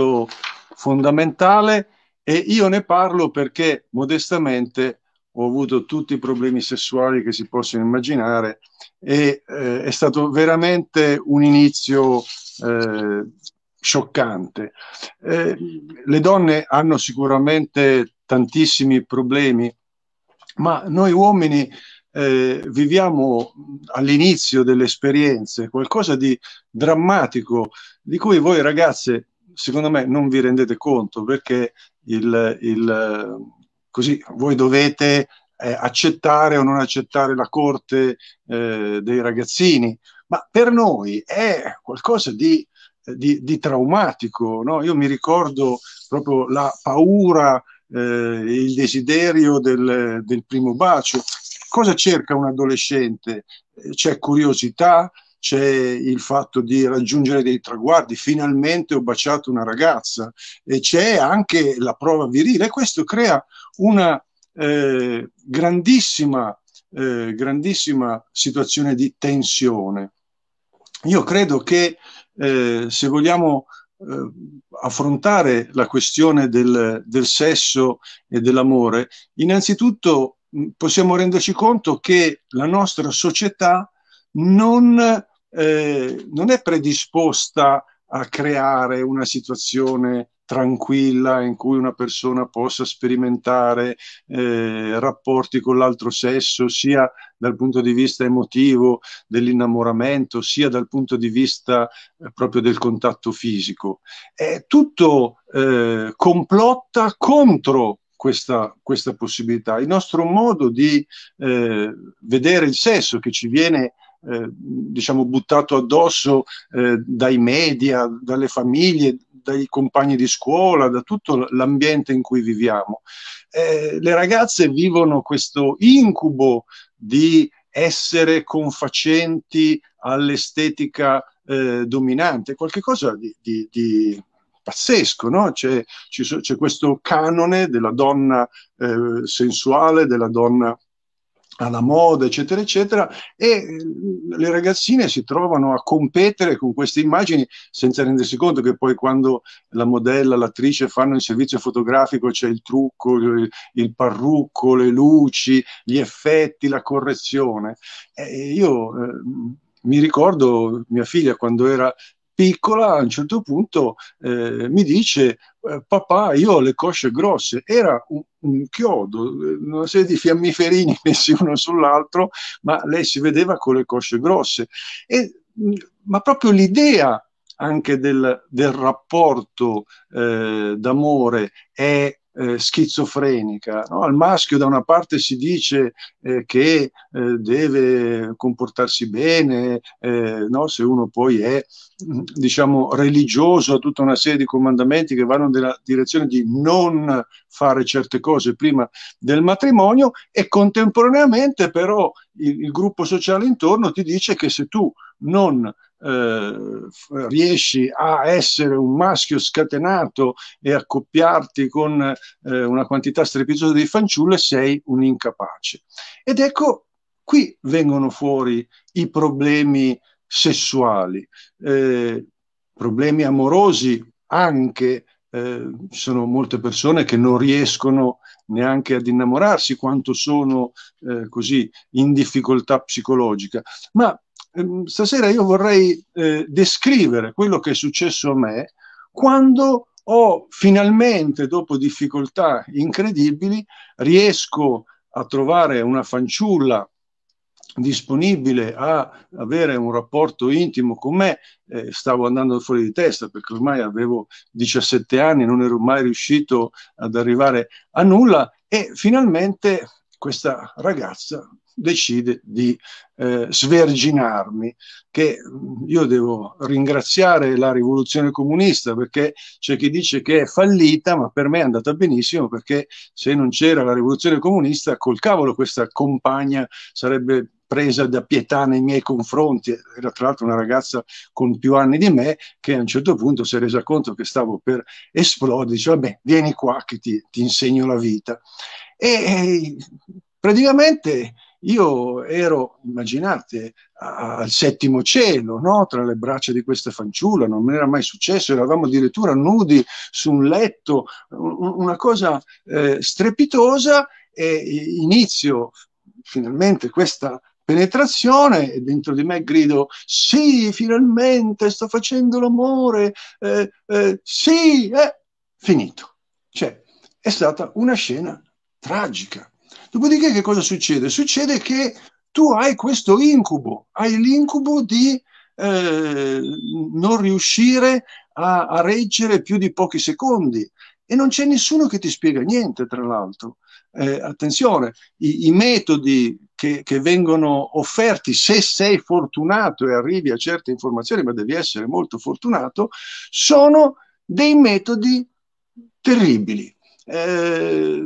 aspetto fondamentale e io ne parlo perché modestamente ho avuto tutti i problemi sessuali che si possono immaginare e eh, è stato veramente un inizio eh, scioccante. Eh, le donne hanno sicuramente tantissimi problemi, ma noi uomini eh, viviamo all'inizio delle esperienze qualcosa di drammatico di cui voi ragazze secondo me non vi rendete conto perché il, il, così voi dovete eh, accettare o non accettare la corte eh, dei ragazzini, ma per noi è qualcosa di, di, di traumatico. No? Io mi ricordo proprio la paura, eh, il desiderio del, del primo bacio. Cosa cerca un adolescente? Eh, c'è curiosità, c'è il fatto di raggiungere dei traguardi, finalmente ho baciato una ragazza e c'è anche la prova virile e questo crea una eh, grandissima, eh, grandissima situazione di tensione. Io credo che eh, se vogliamo eh, affrontare la questione del, del, sesso e dell'amore, innanzitutto mh, possiamo renderci conto che la nostra società non eh, non è predisposta a creare una situazione tranquilla in cui una persona possa sperimentare eh, rapporti con l'altro sesso, sia dal punto di vista emotivo dell'innamoramento, sia dal punto di vista eh, proprio del contatto fisico. È tutto eh, complotta contro questa, questa, possibilità. Il nostro modo di eh, vedere il sesso che ci viene eh, diciamo buttato addosso eh, dai media, dalle famiglie, dai compagni di scuola, da tutto l'ambiente in cui viviamo. Eh, le ragazze vivono questo incubo di essere confacenti all'estetica eh, dominante, qualcosa di, di, di pazzesco, no? c'è, c'è, questo canone della donna eh, sensuale, della donna alla moda, eccetera, eccetera, e eh, le ragazzine si trovano a competere con queste immagini senza rendersi conto che poi quando la modella, l'attrice fanno il servizio fotografico c'è il trucco, eh, il parrucco, le luci, gli effetti, la correzione. E io eh, mi ricordo mia figlia quando era piccola a un certo punto eh, mi dice eh, papà io ho le cosce grosse era un, un, chiodo eh, una serie di fiammiferini messi uno sull'altro ma lei si vedeva con le cosce grosse e, mm, ma proprio l'idea anche del, del rapporto eh, d'amore è eh, schizofrenica. No? Al maschio da una parte si dice eh, che eh, deve comportarsi bene, eh, no? se uno poi è mm, diciamo, religioso a tutta una serie di comandamenti che vanno nella direzione di non fare certe cose prima del matrimonio e contemporaneamente però il, il gruppo sociale intorno ti dice che se tu non eh, riesci a essere un maschio scatenato e accoppiarti con eh, una quantità strepitosa di fanciulle, sei un incapace. Ed ecco, qui vengono fuori i problemi sessuali, eh, problemi amorosi anche. ci eh, sono molte persone che non riescono neanche ad innamorarsi quanto sono eh, così in difficoltà psicologica, ma Ehm, stasera io vorrei eh, descrivere quello che è successo a me quando ho finalmente, dopo difficoltà incredibili, riesco a trovare una fanciulla disponibile a avere un rapporto intimo con me, eh, stavo andando fuori di testa perché ormai avevo 17 anni, non ero mai riuscito ad arrivare a nulla e finalmente questa ragazza decide di eh, sverginarmi, che mm, io devo ringraziare la rivoluzione comunista perché c'è chi dice che è fallita, ma per me è andata benissimo perché se non c'era la rivoluzione comunista, col cavolo questa compagna sarebbe presa da pietà nei miei confronti, era tra l'altro una ragazza con più anni di me che a un certo punto si è resa conto che stavo per esplodere, dice vabbè vieni qua che ti, ti insegno la vita. E, e praticamente io ero, immaginate, al settimo cielo, no? tra le braccia di questa fanciulla, non mi era mai successo, eravamo addirittura nudi su un letto, una cosa eh, strepitosa e inizio finalmente questa penetrazione e dentro di me grido sì, finalmente sto facendo l'amore, eh, eh, sì, è eh". finito. Cioè, è stata una scena tragica Dopodiché che cosa succede? Succede che tu hai questo incubo, hai l'incubo di eh, non riuscire a, a reggere più di pochi secondi e non c'è nessuno che ti spiega niente, tra l'altro. Eh, attenzione, i, i metodi che, che, vengono offerti, se sei fortunato e arrivi a certe informazioni, ma devi essere molto fortunato, sono dei metodi terribili. Eh,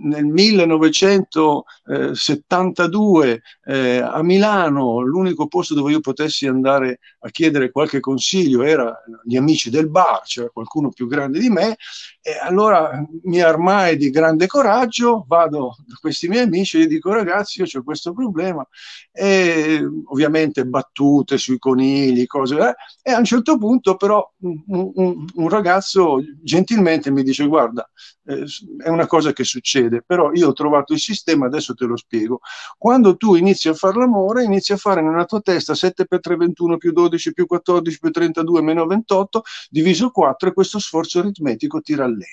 nel 1972 eh, a Milano l'unico posto dove io potessi andare a chiedere qualche consiglio era gli amici del bar, c'era qualcuno più grande di me e allora mi armai di grande coraggio, vado da questi miei amici e gli dico ragazzi io ho questo problema e ovviamente battute sui conigli, cose eh, e a un certo punto però un, un, un ragazzo gentilmente mi dice guarda eh, è una cosa che succede, però io ho trovato il sistema, adesso te lo spiego. Quando tu inizi a fare l'amore, inizi a fare nella tua testa 7 per 3, 21 più 12 più 14 più 32 meno 28 diviso 4 e questo sforzo aritmetico ti rallenta.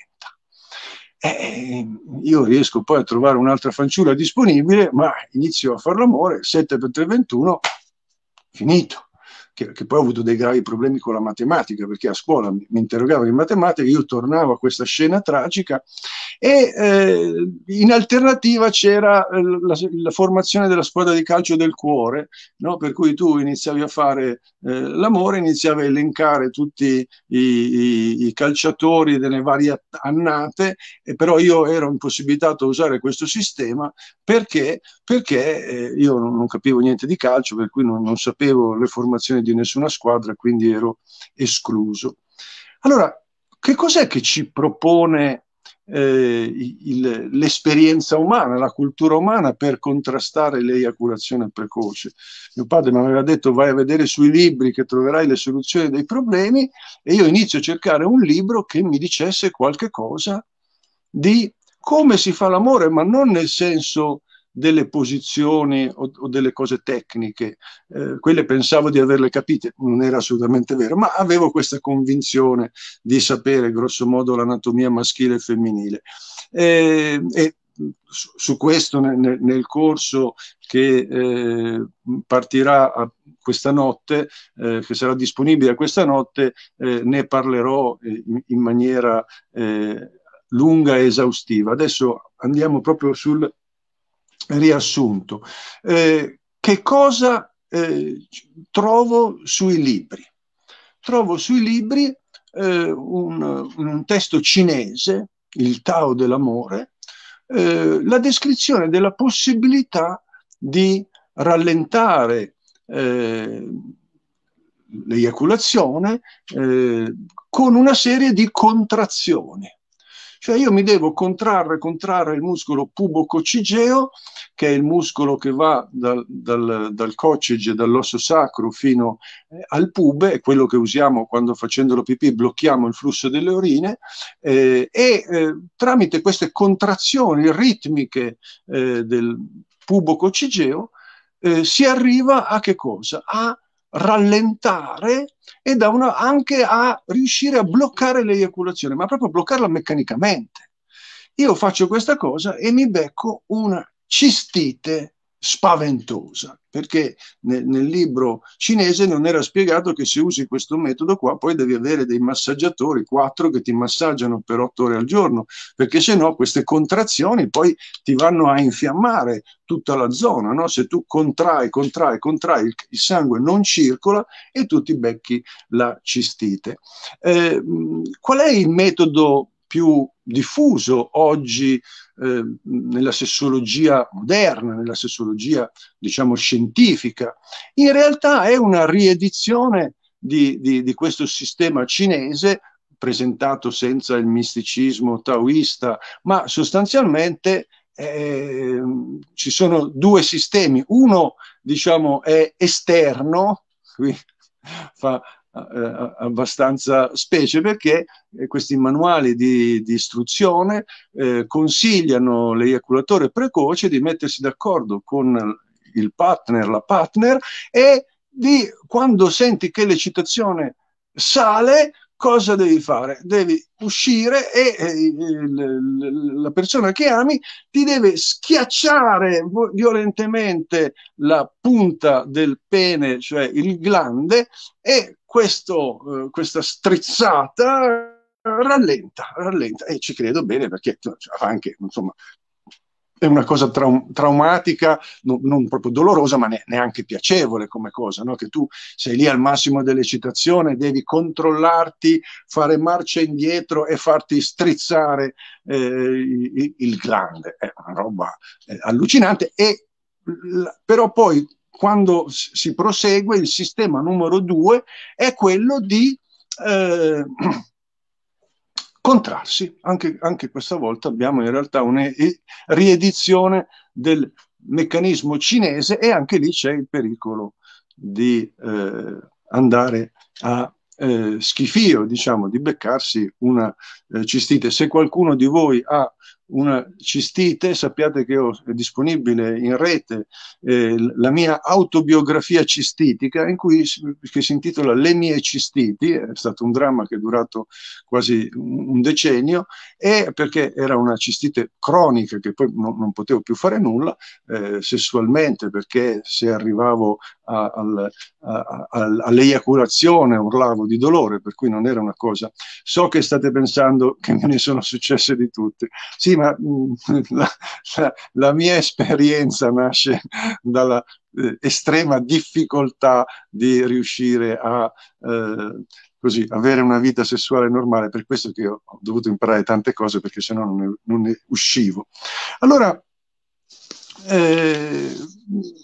Eh, io riesco poi a trovare un'altra fanciulla disponibile, ma inizio a fare l'amore, 7 per 3, 21, finito che, che, poi ho avuto dei gravi problemi con la matematica, perché a scuola mi, mi interrogavano in matematica, io tornavo a questa scena tragica e eh, in alternativa c'era eh, la, la, formazione della squadra di calcio del cuore, no? per cui tu iniziavi a fare eh, l'amore, iniziavi a elencare tutti i, i, i, calciatori delle varie annate, e però io ero impossibilitato a usare questo sistema perché, perché eh, io non, non, capivo niente di calcio, per cui non, non sapevo le formazioni di nessuna squadra, quindi ero escluso. Allora, che cos'è che ci propone eh, il, l'esperienza umana, la cultura umana per contrastare l'eiaculazione precoce. Mio padre mi aveva detto vai a vedere sui libri che troverai le soluzioni dei problemi e io inizio a cercare un libro che mi dicesse qualche cosa di come si fa l'amore, ma non nel senso delle posizioni o, o delle cose tecniche, eh, quelle pensavo di averle capite, non era assolutamente vero, ma avevo questa convinzione di sapere grosso modo l'anatomia maschile e femminile. E, eh, e su, su questo nel, nel corso che eh, partirà questa notte, eh, che sarà disponibile questa notte, eh, ne parlerò eh, in, in maniera eh, lunga e esaustiva. Adesso andiamo proprio sul riassunto. Eh, che cosa eh, trovo sui libri? Trovo sui libri eh, un, un, testo cinese, il Tao dell'amore, eh, la descrizione della possibilità di rallentare eh, l'eiaculazione eh, con una serie di contrazioni. Cioè io mi devo contrarre, contrarre il muscolo pubococcigeo che è il muscolo che va dal, dal, dal coccige, dall'osso sacro fino eh, al pube, è quello che usiamo quando facendo lo pipì blocchiamo il flusso delle urine eh, e eh, tramite queste contrazioni ritmiche eh, del pubo coccigeo eh, si arriva a che cosa? A rallentare e da una, anche a riuscire a bloccare l'eiaculazione, ma proprio bloccarla meccanicamente. Io faccio questa cosa e mi becco una cistite spaventosa, perché nel, nel, libro cinese non era spiegato che se usi questo metodo qua poi devi avere dei massaggiatori, quattro che ti massaggiano per otto ore al giorno, perché se no queste contrazioni poi ti vanno a infiammare tutta la zona, no? se tu contrai, contrai, contrai, il, il, sangue non circola e tu ti becchi la cistite. Eh, qual è il metodo più diffuso oggi Ehm, nella sessologia moderna, nella sessologia diciamo scientifica, in realtà è una riedizione di, di, di questo sistema cinese presentato senza il misticismo taoista, ma sostanzialmente eh, ci sono due sistemi. Uno, diciamo, è esterno, qui fa eh, abbastanza specie perché eh, questi manuali di, di istruzione eh, consigliano l'eiaculatore precoce di mettersi d'accordo con il partner, la partner e di quando senti che l'eccitazione sale, cosa devi fare? Devi uscire e eh, la persona che ami ti deve schiacciare violentemente la punta del pene, cioè il glande, e questo, eh, questa strizzata rallenta, rallenta e ci credo bene perché cioè, anche insomma è una cosa traum- traumatica, no, non proprio dolorosa, ma ne- neanche piacevole come cosa, no? che tu sei lì al massimo dell'eccitazione, devi controllarti, fare marcia indietro e farti strizzare eh, il, il glande. È una roba eh, allucinante, e, l- però poi quando si prosegue, il sistema numero due è quello di eh, contrarsi. Anche, anche, questa volta abbiamo in realtà una riedizione del meccanismo cinese e anche lì c'è il pericolo di eh, andare a eh, schifio, diciamo, di beccarsi una eh, cistite. Se qualcuno di voi ha una cistite, sappiate che ho, è disponibile in rete eh, la mia autobiografia cistitica in cui che si intitola Le mie cistiti, è stato un dramma che è durato quasi un decennio e perché era una cistite cronica che poi non, non potevo più fare nulla eh, sessualmente perché se arrivavo al, a, a, all'eiaculazione, urlavo di dolore, per cui non era una cosa. So che state pensando che me ne sono successe di tutte. Sì, ma mh, mm, la, la, la mia esperienza nasce dalla, eh, estrema difficoltà di riuscire a eh, così, avere una vita sessuale normale, per questo che ho dovuto imparare tante cose perché sennò non ne, non ne uscivo. Allora, eh,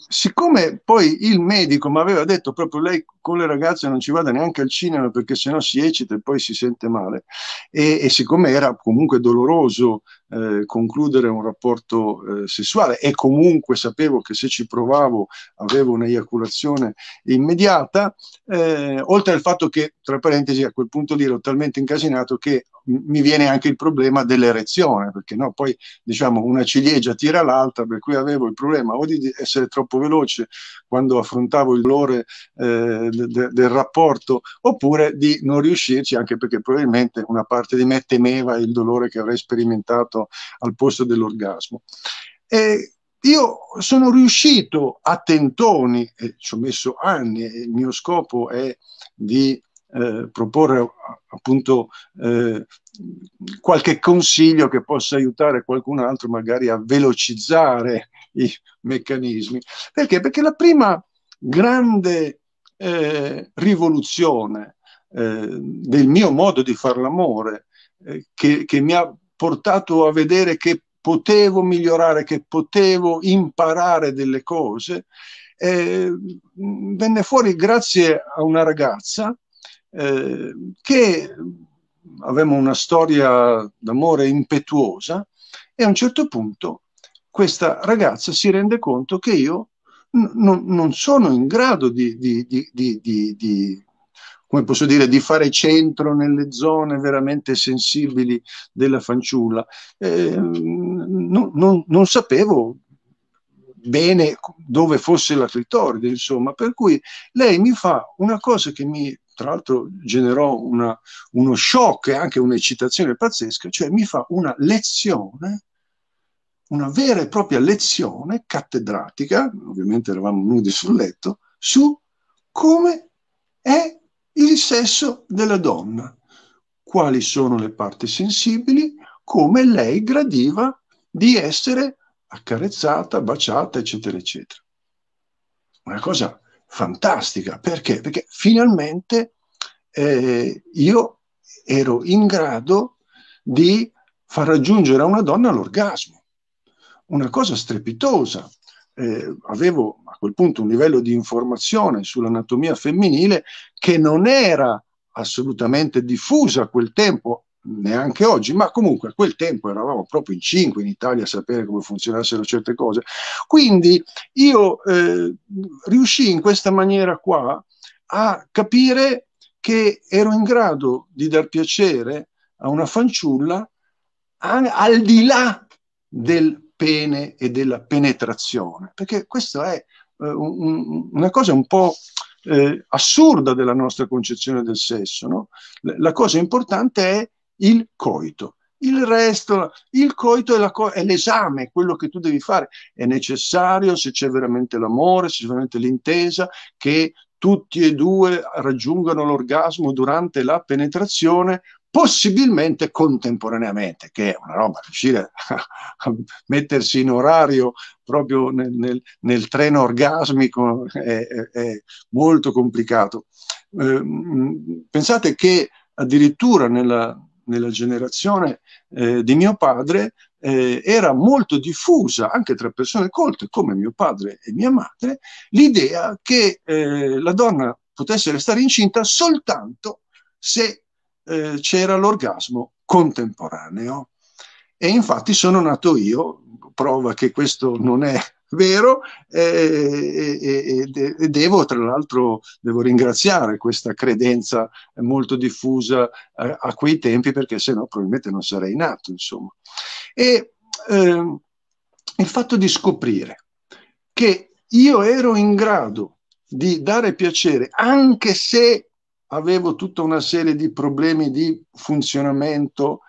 siccome poi il medico mi aveva detto proprio lei con le ragazze non ci vada neanche al cinema perché sennò si eccita e poi si sente male e, e siccome era comunque doloroso eh, concludere un rapporto eh, sessuale e comunque sapevo che se ci provavo avevo un'eiaculazione immediata, eh, oltre al fatto che, tra parentesi, a quel punto lì ero talmente incasinato che mi viene anche il problema dell'erezione, perché no, poi diciamo una ciliegia tira l'altra, per cui avevo il problema o di essere troppo veloce quando affrontavo il dolore eh, de- del rapporto, oppure di non riuscirci, anche perché probabilmente una parte di me temeva il dolore che avrei sperimentato al posto dell'orgasmo. E io sono riuscito a tentoni, e ci ho messo anni, e il mio scopo è di eh, proporre appunto eh, qualche consiglio che possa aiutare qualcun altro magari a velocizzare i meccanismi. Perché? Perché la prima grande eh, rivoluzione eh, del mio modo di fare l'amore eh, che, che mi ha portato a vedere che potevo migliorare, che potevo imparare delle cose. Eh, venne fuori grazie a una ragazza eh, che aveva una storia d'amore impetuosa e a un certo punto questa ragazza si rende conto che io non sono in grado di, di, di, di come posso dire, di fare centro nelle zone veramente sensibili della fanciulla. Eh, non, non, non sapevo bene dove fosse la clitoride, insomma, per cui lei mi fa una cosa che mi tra l'altro generò una, uno shock e anche un'eccitazione pazzesca, cioè mi fa una lezione, una vera e propria lezione cattedratica, ovviamente eravamo nudi sul letto, su come è il sesso della donna, quali sono le parti sensibili, come lei gradiva di essere accarezzata, baciata, eccetera, eccetera. Una cosa fantastica, perché? Perché finalmente eh, io ero in grado di far raggiungere a una donna l'orgasmo. Una cosa strepitosa. Eh, avevo a quel punto un livello di informazione sull'anatomia femminile che non era assolutamente diffusa a quel tempo, neanche oggi, ma comunque a quel tempo eravamo proprio in cinque in Italia a sapere come funzionassero certe cose. Quindi io eh, riuscii in questa maniera qua a capire che ero in grado di dar piacere a una fanciulla al di là del pene e della penetrazione, perché questa è eh, un, una cosa un po' eh, assurda della nostra concezione del sesso. No? La cosa importante è il coito. Il resto, il coito è, co- è, l'esame, quello che tu devi fare. È necessario, se c'è veramente l'amore, se c'è veramente l'intesa, che tutti e due raggiungano l'orgasmo durante la penetrazione possibilmente contemporaneamente, che è una roba, riuscire a mettersi in orario proprio nel, nel, nel treno orgasmico è, è, molto complicato. Ehm, pensate che addirittura nella, nella generazione eh, di mio padre eh, era molto diffusa anche tra persone colte come mio padre e mia madre l'idea che eh, la donna potesse restare incinta soltanto se eh, c'era l'orgasmo contemporaneo. E infatti sono nato io, prova che questo non è vero eh, e, e, e, e, devo tra l'altro devo ringraziare questa credenza molto diffusa a, eh, a quei tempi perché sennò probabilmente non sarei nato insomma e eh, il fatto di scoprire che io ero in grado di dare piacere anche se avevo tutta una serie di problemi di funzionamento,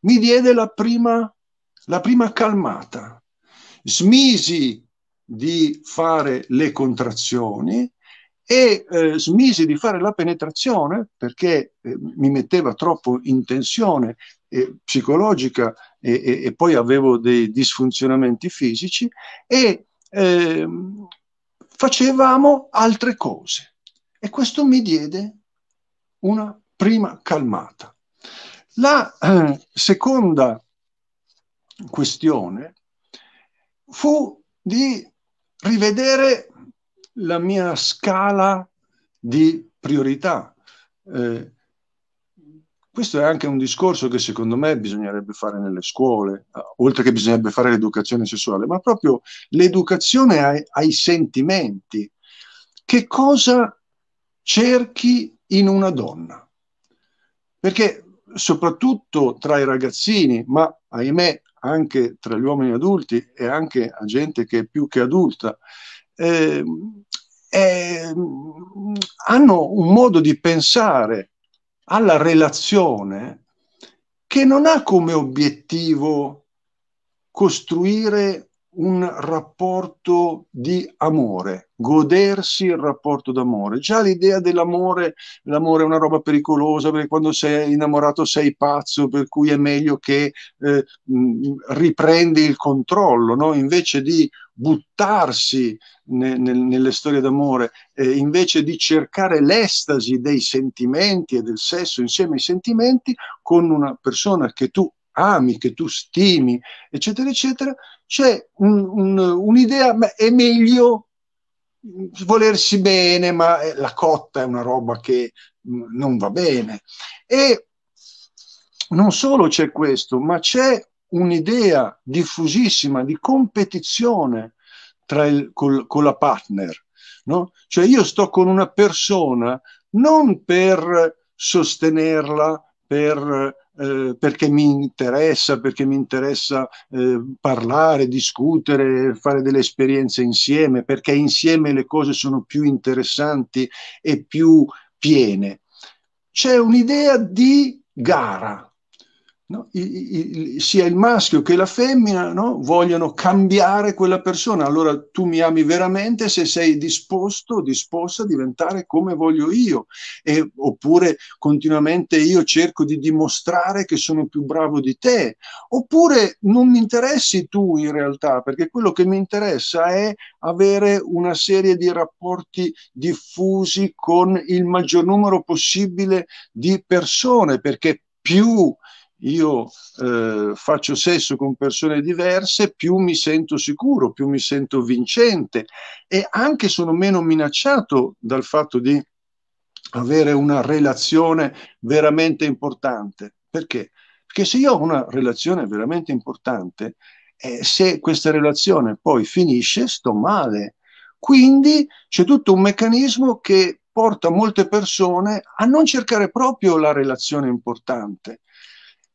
mi diede la prima, la prima calmata. Smisi di fare le contrazioni e eh, smisi di fare la penetrazione perché eh, mi metteva troppo in tensione eh, psicologica e, e, e, poi avevo dei disfunzionamenti fisici e ehm, facevamo altre cose e questo mi diede una prima calmata. La eh, seconda questione fu di rivedere la mia scala di priorità. Eh, questo è anche un discorso che secondo me bisognerebbe fare nelle scuole, eh, oltre che bisognerebbe fare l'educazione sessuale, ma proprio l'educazione ai, ai sentimenti. Che cosa cerchi in una donna. Perché soprattutto tra i ragazzini, ma ahimè anche tra gli uomini adulti e anche a gente che è più che adulta, eh, eh, hanno un modo di pensare alla relazione che non ha come obiettivo costruire un rapporto di amore, godersi il rapporto d'amore. Già l'idea dell'amore, l'amore è una roba pericolosa perché quando sei innamorato sei pazzo, per cui è meglio che eh, riprendi il controllo, no? invece di buttarsi ne, ne, nelle storie d'amore, eh, invece di cercare l'estasi dei sentimenti e del sesso insieme ai sentimenti con una persona che tu ami, che tu stimi, eccetera, eccetera, c'è un, un, un'idea, ma è meglio volersi bene, ma la cotta è una roba che mm, non va bene. E non solo c'è questo, ma c'è un'idea diffusissima di competizione tra il, col, con la partner. No? Cioè io sto con una persona non per sostenerla, per, eh, perché mi interessa, perché mi interessa eh, parlare, discutere, fare delle esperienze insieme, perché insieme le cose sono più interessanti e più piene. C'è un'idea di gara, no? I, i, sia il maschio che la femmina no? vogliono cambiare quella persona. Allora tu mi ami veramente se sei disposto, disposta a diventare come voglio io. E, oppure continuamente io cerco di dimostrare che sono più bravo di te. Oppure non mi interessi tu in realtà, perché quello che mi interessa è avere una serie di rapporti diffusi con il maggior numero possibile di persone, perché più io eh, faccio sesso con persone diverse, più mi sento sicuro, più mi sento vincente e anche sono meno minacciato dal fatto di avere una relazione veramente importante. Perché? Perché se io ho una relazione veramente importante, eh, se questa relazione poi finisce, sto male. Quindi c'è tutto un meccanismo che porta molte persone a non cercare proprio la relazione importante,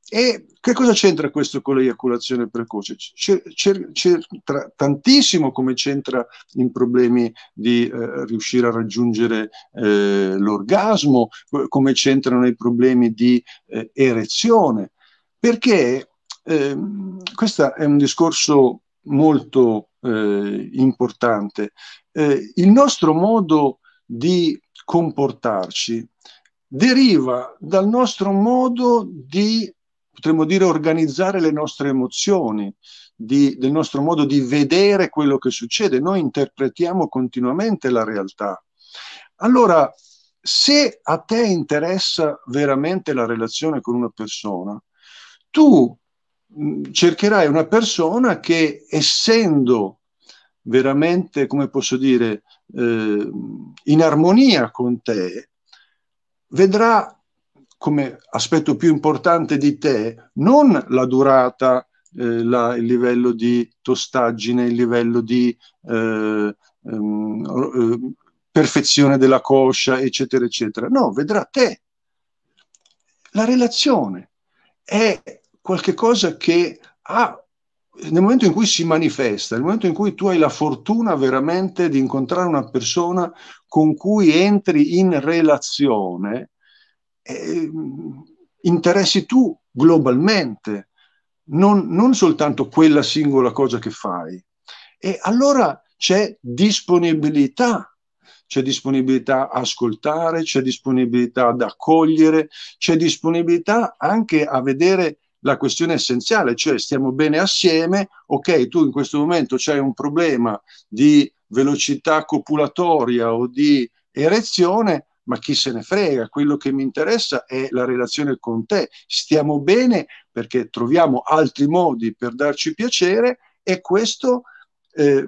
e che cosa c'entra questo con l'eiaculazione precoce? C'entra tantissimo come c'entra in problemi di eh, riuscire a raggiungere eh, l'orgasmo, come c'entrano i problemi di eh, erezione, perché ehm, questo è un discorso molto eh, importante. Eh, il nostro modo di comportarci deriva dal nostro modo di potremmo dire organizzare le nostre emozioni, di, del nostro modo di vedere quello che succede. Noi interpretiamo continuamente la realtà. Allora, se a te interessa veramente la relazione con una persona, tu mm, cercherai una persona che essendo veramente, come posso dire, eh, in armonia con te, vedrà come aspetto più importante di te non la durata, eh, la, il livello di tostaggine, il livello di eh, ehm, eh, perfezione della coscia, eccetera, eccetera. No, vedrà te. La relazione è qualcosa che ha nel momento in cui si manifesta, nel momento in cui tu hai la fortuna veramente di incontrare una persona con cui entri in relazione, eh, interessi tu globalmente, non, non soltanto quella singola cosa che fai. E allora c'è disponibilità c'è disponibilità a ascoltare, c'è disponibilità ad accogliere, c'è disponibilità anche a vedere la questione essenziale, cioè stiamo bene assieme, ok, tu in questo momento c'hai un problema di velocità copulatoria o di erezione, ma chi se ne frega, quello che mi interessa è la relazione con te. Stiamo bene perché troviamo altri modi per darci piacere e questo, eh,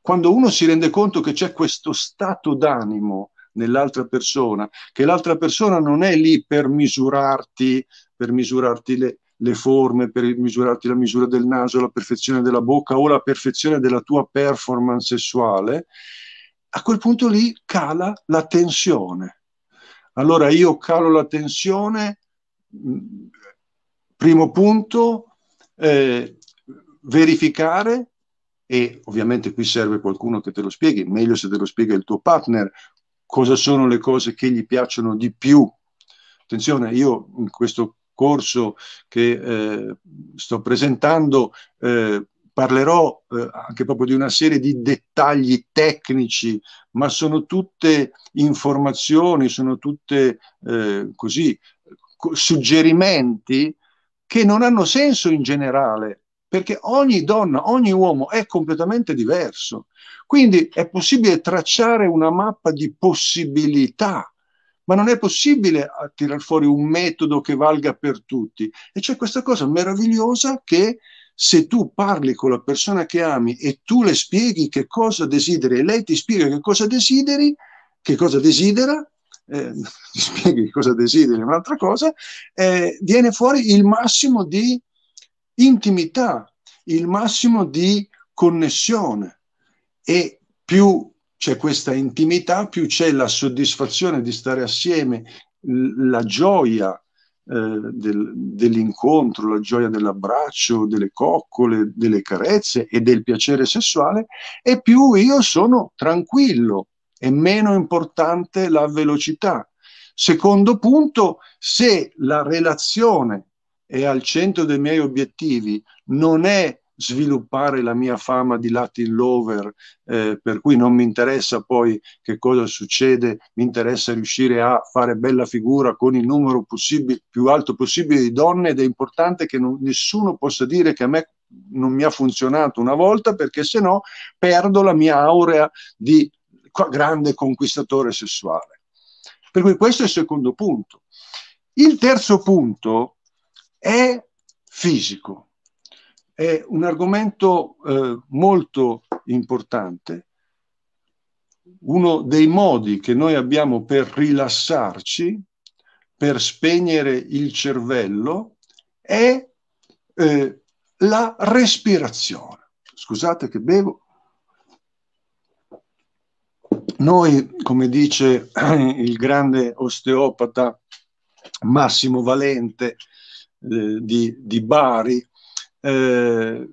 quando uno si rende conto che c'è questo stato d'animo nell'altra persona, che l'altra persona non è lì per misurarti, per misurarti le, le forme, per misurarti la misura del naso, la perfezione della bocca o la perfezione della tua performance sessuale, a quel punto lì cala la tensione. Allora io calo la tensione, mm, primo punto, eh, verificare, e ovviamente qui serve qualcuno che te lo spieghi, meglio se te lo spiega il tuo partner, cosa sono le cose che gli piacciono di più. Attenzione, io in questo corso che eh, sto presentando eh, parlerò eh, anche proprio di una serie di dettagli tecnici, ma sono tutte informazioni, sono tutte eh, così, suggerimenti che non hanno senso in generale, perché ogni donna, ogni uomo è completamente diverso. Quindi è possibile tracciare una mappa di possibilità, ma non è possibile eh, tirar fuori un metodo che valga per tutti. E c'è questa cosa meravigliosa che se tu parli con la persona che ami e tu le spieghi che cosa desideri e lei ti spiega che cosa desideri, che cosa desidera, eh, ti spieghi cosa desideri, un'altra cosa, eh, viene fuori il massimo di intimità, il massimo di connessione e più c'è questa intimità, più c'è la soddisfazione di stare assieme, la gioia eh, del, dell'incontro, la gioia dell'abbraccio, delle coccole, delle carezze e del piacere sessuale, e più io sono tranquillo, e meno importante la velocità. Secondo punto, se la relazione è al centro dei miei obiettivi, non è sviluppare la mia fama di Latin lover, eh, per cui non mi interessa poi che cosa succede, mi interessa riuscire a fare bella figura con il numero possibile, più alto possibile di donne ed è importante che non, nessuno possa dire che a me non mi ha funzionato una volta perché se no perdo la mia aurea di grande conquistatore sessuale. Per cui questo è il secondo punto. Il terzo punto è fisico è un argomento eh, molto importante. Uno dei modi che noi abbiamo per rilassarci, per spegnere il cervello, è eh, la respirazione. Scusate che bevo. Noi, come dice il grande osteopata Massimo Valente eh, di, di Bari, eh,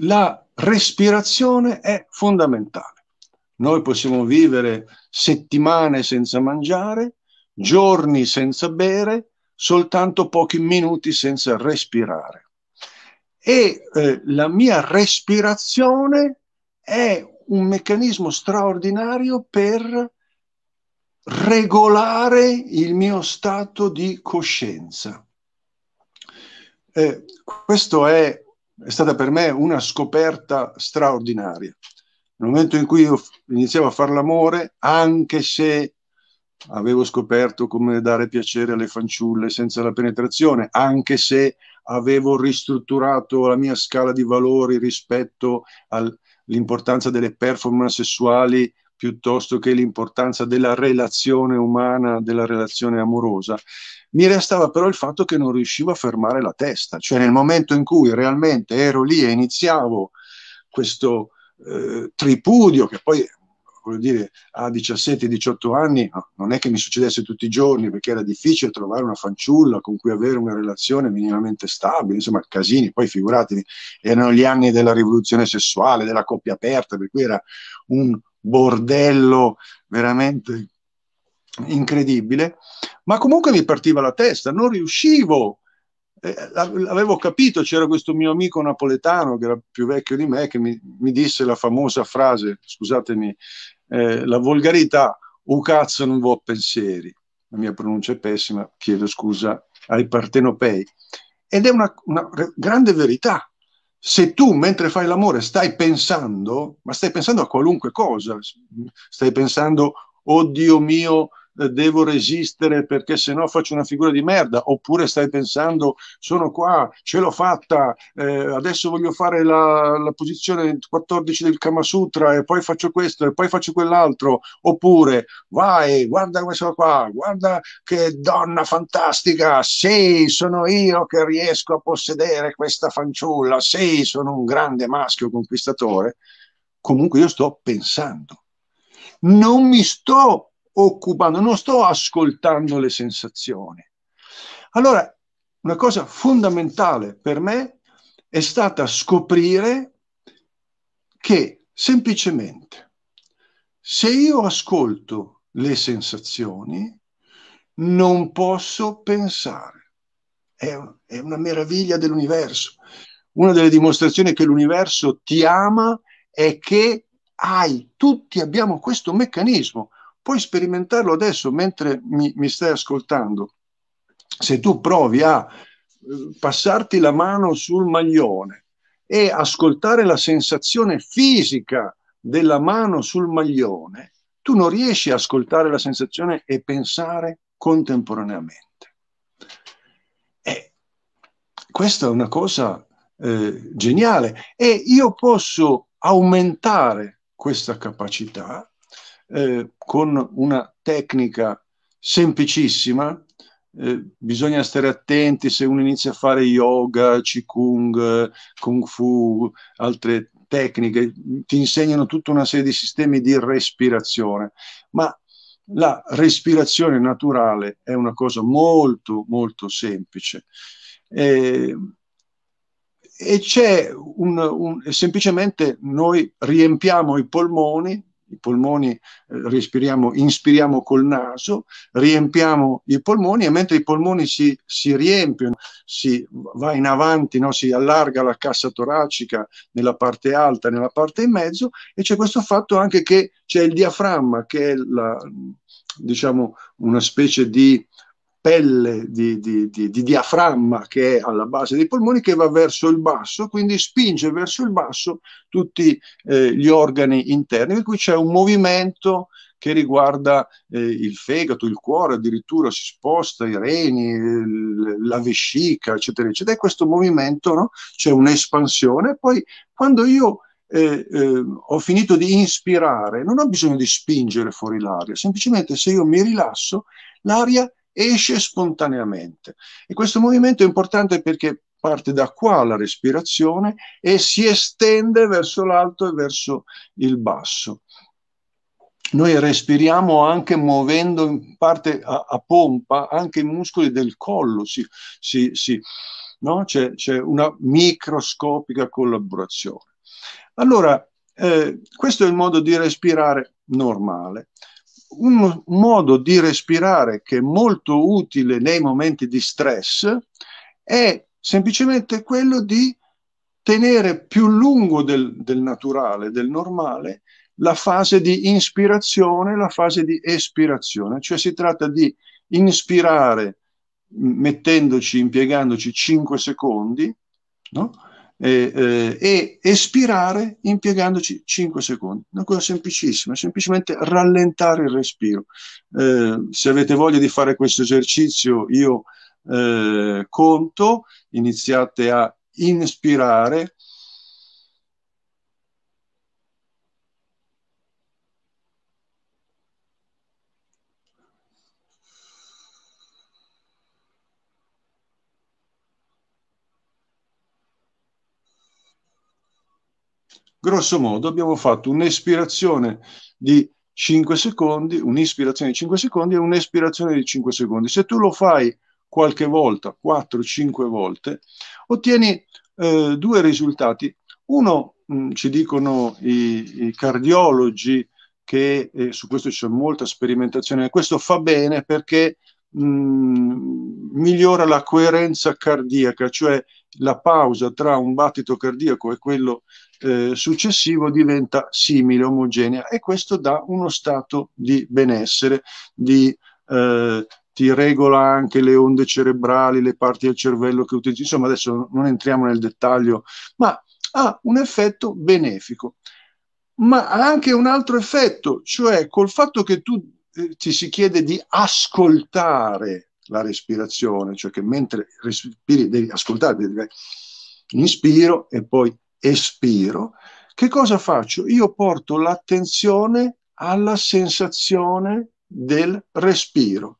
la respirazione è fondamentale. Noi possiamo vivere settimane senza mangiare, giorni senza bere, soltanto pochi minuti senza respirare. E eh, la mia respirazione è un meccanismo straordinario per regolare il mio stato di coscienza. Eh, questo è è stata per me una scoperta straordinaria. Nel momento in cui io iniziavo a fare l'amore, anche se avevo scoperto come dare piacere alle fanciulle senza la penetrazione, anche se avevo ristrutturato la mia scala di valori rispetto all'importanza delle performance sessuali piuttosto che l'importanza della relazione umana, della relazione amorosa, mi restava però il fatto che non riuscivo a fermare la testa, cioè nel momento in cui realmente ero lì e iniziavo questo eh, tripudio che poi voglio dire a 17-18 anni no, non è che mi succedesse tutti i giorni perché era difficile trovare una fanciulla con cui avere una relazione minimamente stabile, insomma casini, poi figuratevi, erano gli anni della rivoluzione sessuale, della coppia aperta, per cui era un bordello veramente incredibile, ma comunque mi partiva la testa, non riuscivo. Eh, avevo capito, c'era questo mio amico napoletano che era più vecchio di me che mi, mi disse la famosa frase, scusatemi, eh, la volgarità, un cazzo non vuol pensieri. La mia pronuncia è pessima, chiedo scusa ai partenopei. Ed è una, una grande verità, se tu mentre fai l'amore stai pensando, ma stai pensando a qualunque cosa, stai pensando, oh Dio mio, devo resistere perché sennò faccio una figura di merda, oppure stai pensando sono qua, ce l'ho fatta, eh, adesso voglio fare la, la, posizione 14 del Kama Sutra e poi faccio questo e poi faccio quell'altro, oppure vai, guarda questo qua, guarda che donna fantastica, sì, sono io che riesco a possedere questa fanciulla, sì, sono un grande maschio conquistatore, comunque io sto pensando. Non mi sto occupando, non sto ascoltando le sensazioni. Allora, una cosa fondamentale per me è stata scoprire che semplicemente se io ascolto le sensazioni non posso pensare. È, è una meraviglia dell'universo. Una delle dimostrazioni che l'universo ti ama è che hai, tutti abbiamo questo meccanismo puoi sperimentarlo adesso mentre mi, mi stai ascoltando. Se tu provi a eh, passarti la mano sul maglione e ascoltare la sensazione fisica della mano sul maglione, tu non riesci a ascoltare la sensazione e pensare contemporaneamente. E questa è una cosa eh, geniale e io posso aumentare questa capacità eh, con una tecnica semplicissima. Eh, bisogna stare attenti se uno inizia a fare yoga, qigong, kung fu, altre tecniche, ti insegnano tutta una serie di sistemi di respirazione, ma la respirazione naturale è una cosa molto molto semplice. Eh, e c'è un, un, semplicemente noi riempiamo i polmoni i polmoni, eh, respiriamo, inspiriamo col naso, riempiamo i polmoni e mentre i polmoni si, si riempiono, si va in avanti, no? si allarga la cassa toracica nella parte alta, nella parte in mezzo e c'è questo fatto anche che c'è il diaframma che è la, diciamo una specie di pelle di, di, di, di, diaframma che è alla base dei polmoni che va verso il basso, quindi spinge verso il basso tutti eh, gli organi interni, per cui c'è un movimento che riguarda eh, il fegato, il cuore, addirittura si sposta, i reni, il, la vescica, eccetera, eccetera. E questo movimento no? c'è un'espansione. Poi quando io eh, eh, ho finito di inspirare, non ho bisogno di spingere fuori l'aria, semplicemente se io mi rilasso, l'aria esce spontaneamente. E questo movimento è importante perché parte da qua la respirazione e si estende verso l'alto e verso il basso. Noi respiriamo anche muovendo in parte a, a pompa anche i muscoli del collo, si, si, si, no? c'è, c'è una microscopica collaborazione. Allora, eh, questo è il modo di respirare normale un modo di respirare che è molto utile nei momenti di stress è semplicemente quello di tenere più lungo del, del naturale, del normale, la fase di inspirazione e la fase di espirazione, cioè si tratta di inspirare mettendoci, impiegandoci 5 secondi, no? e, eh, e espirare impiegandoci 5 secondi. Una cosa semplicissima, semplicemente rallentare il respiro. Eh, se avete voglia di fare questo esercizio, io eh, conto, iniziate a inspirare grosso modo abbiamo fatto un'espirazione di 5 secondi, un'ispirazione di 5 secondi e un'espirazione di 5 secondi. Se tu lo fai qualche volta, 4-5 volte, ottieni eh, due risultati. Uno mh, ci dicono i, i cardiologi che eh, su questo c'è molta sperimentazione, questo fa bene perché mh, migliora la coerenza cardiaca, cioè la pausa tra un battito cardiaco e quello eh, successivo diventa simile, omogenea e questo dà uno stato di benessere, di, eh, ti regola anche le onde cerebrali, le parti del cervello che utilizzi, insomma adesso non entriamo nel dettaglio, ma ha un effetto benefico. Ma ha anche un altro effetto, cioè col fatto che tu eh, ti si chiede di ascoltare la respirazione, cioè che mentre respiri devi ascoltare, devi inspiro e poi espiro, che cosa faccio? Io porto l'attenzione alla sensazione del respiro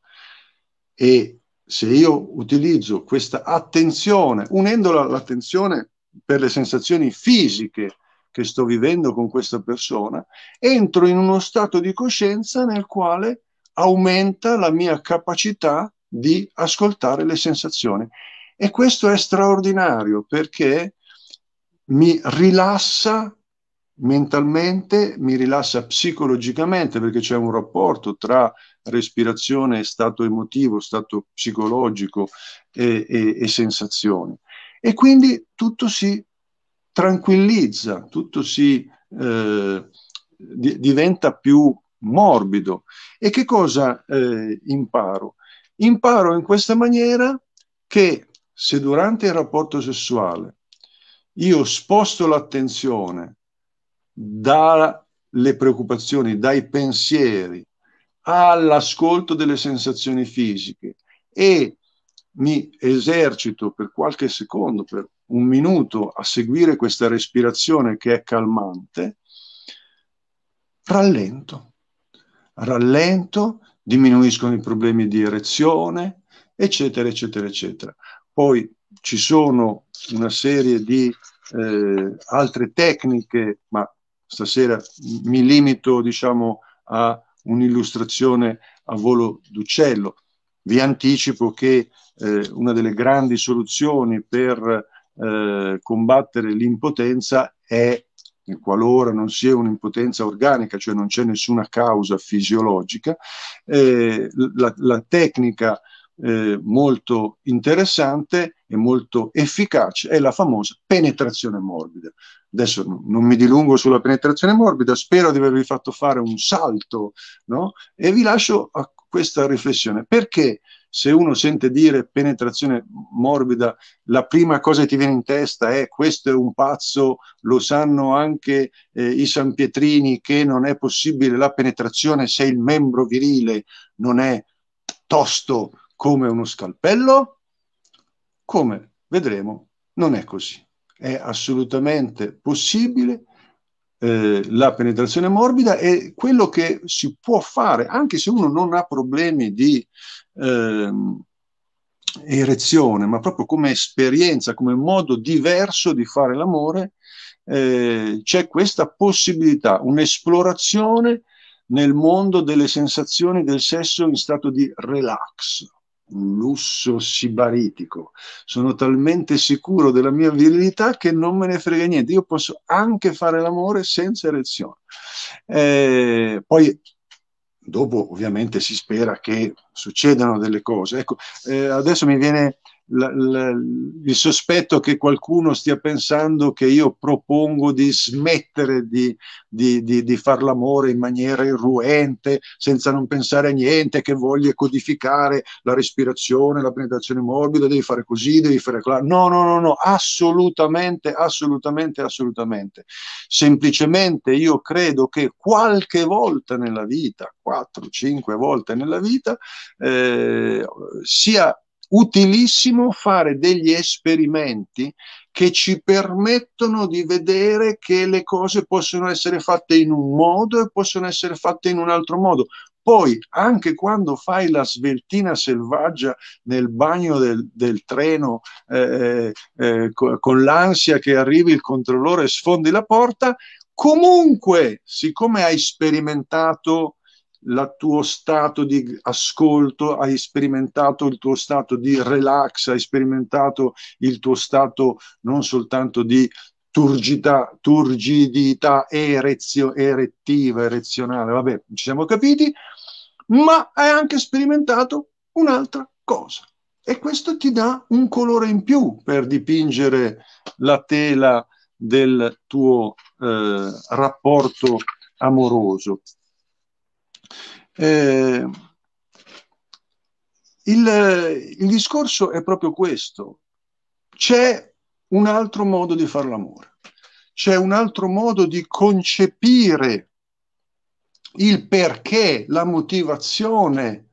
e se io utilizzo questa attenzione, unendola all'attenzione per le sensazioni fisiche che sto vivendo con questa persona, entro in uno stato di coscienza nel quale aumenta la mia capacità di ascoltare le sensazioni. E questo è straordinario perché mi rilassa mentalmente, mi rilassa psicologicamente perché c'è un rapporto tra respirazione, stato emotivo, stato psicologico e, e, e sensazioni. E quindi tutto si tranquillizza, tutto si eh, di, diventa più morbido. E che cosa eh, imparo? Imparo in questa maniera che se durante il rapporto sessuale io sposto l'attenzione dalle preoccupazioni, dai pensieri, all'ascolto delle sensazioni fisiche e mi esercito per qualche secondo, per un minuto, a seguire questa respirazione che è calmante, rallento, rallento, diminuiscono i problemi di erezione, eccetera, eccetera, eccetera. Poi ci sono una serie di eh, altre tecniche, ma stasera mi limito diciamo, a un'illustrazione a volo d'uccello. Vi anticipo che eh, una delle grandi soluzioni per eh, combattere l'impotenza è qualora non sia un'impotenza organica, cioè non c'è nessuna causa fisiologica, eh, la, la, tecnica eh, molto interessante e molto efficace è la famosa penetrazione morbida. Adesso non, mi dilungo sulla penetrazione morbida, spero di avervi fatto fare un salto no? e vi lascio a questa riflessione. Perché se uno sente dire penetrazione morbida, la prima cosa che ti viene in testa è questo è un pazzo, lo sanno anche eh, i San Pietrini che non è possibile la penetrazione se il membro virile non è tosto come uno scalpello? Come vedremo, non è così. È assolutamente possibile eh, la penetrazione morbida e quello che si può fare, anche se uno non ha problemi di eh, erezione, ma proprio come esperienza, come modo diverso di fare l'amore, eh, c'è questa possibilità, un'esplorazione nel mondo delle sensazioni del sesso in stato di relax un lusso sibaritico. Sono talmente sicuro della mia virilità che non me ne frega niente. Io posso anche fare l'amore senza erezione. Eh, poi, dopo, ovviamente, si spera che succedano delle cose. Ecco, eh, adesso mi viene la, la, il sospetto che qualcuno stia pensando che io propongo di smettere di, di, di, di far l'amore in maniera irruente, senza non pensare a niente, che voglia codificare la respirazione, la penetrazione morbida, devi fare così, devi fare quella. No, no, no, no, assolutamente, assolutamente, assolutamente. Semplicemente io credo che qualche volta nella vita, 4-5 volte nella vita, eh, sia utilissimo fare degli esperimenti che ci permettono di vedere che le cose possono essere fatte in un modo e possono essere fatte in un altro modo. Poi, anche quando fai la sveltina selvaggia nel bagno del, del treno eh, eh, con l'ansia che arrivi il controllore e sfondi la porta, comunque, siccome hai sperimentato il tuo stato di ascolto, hai sperimentato il tuo stato di relax, hai sperimentato il tuo stato non soltanto di turgida, turgidità erezio, erettiva, erezionale, vabbè, ci siamo capiti, ma hai anche sperimentato un'altra cosa. E questo ti dà un colore in più per dipingere la tela del tuo eh, rapporto amoroso. Eh, il, il discorso è proprio questo. C'è un altro modo di fare l'amore, c'è un altro modo di concepire il perché, la motivazione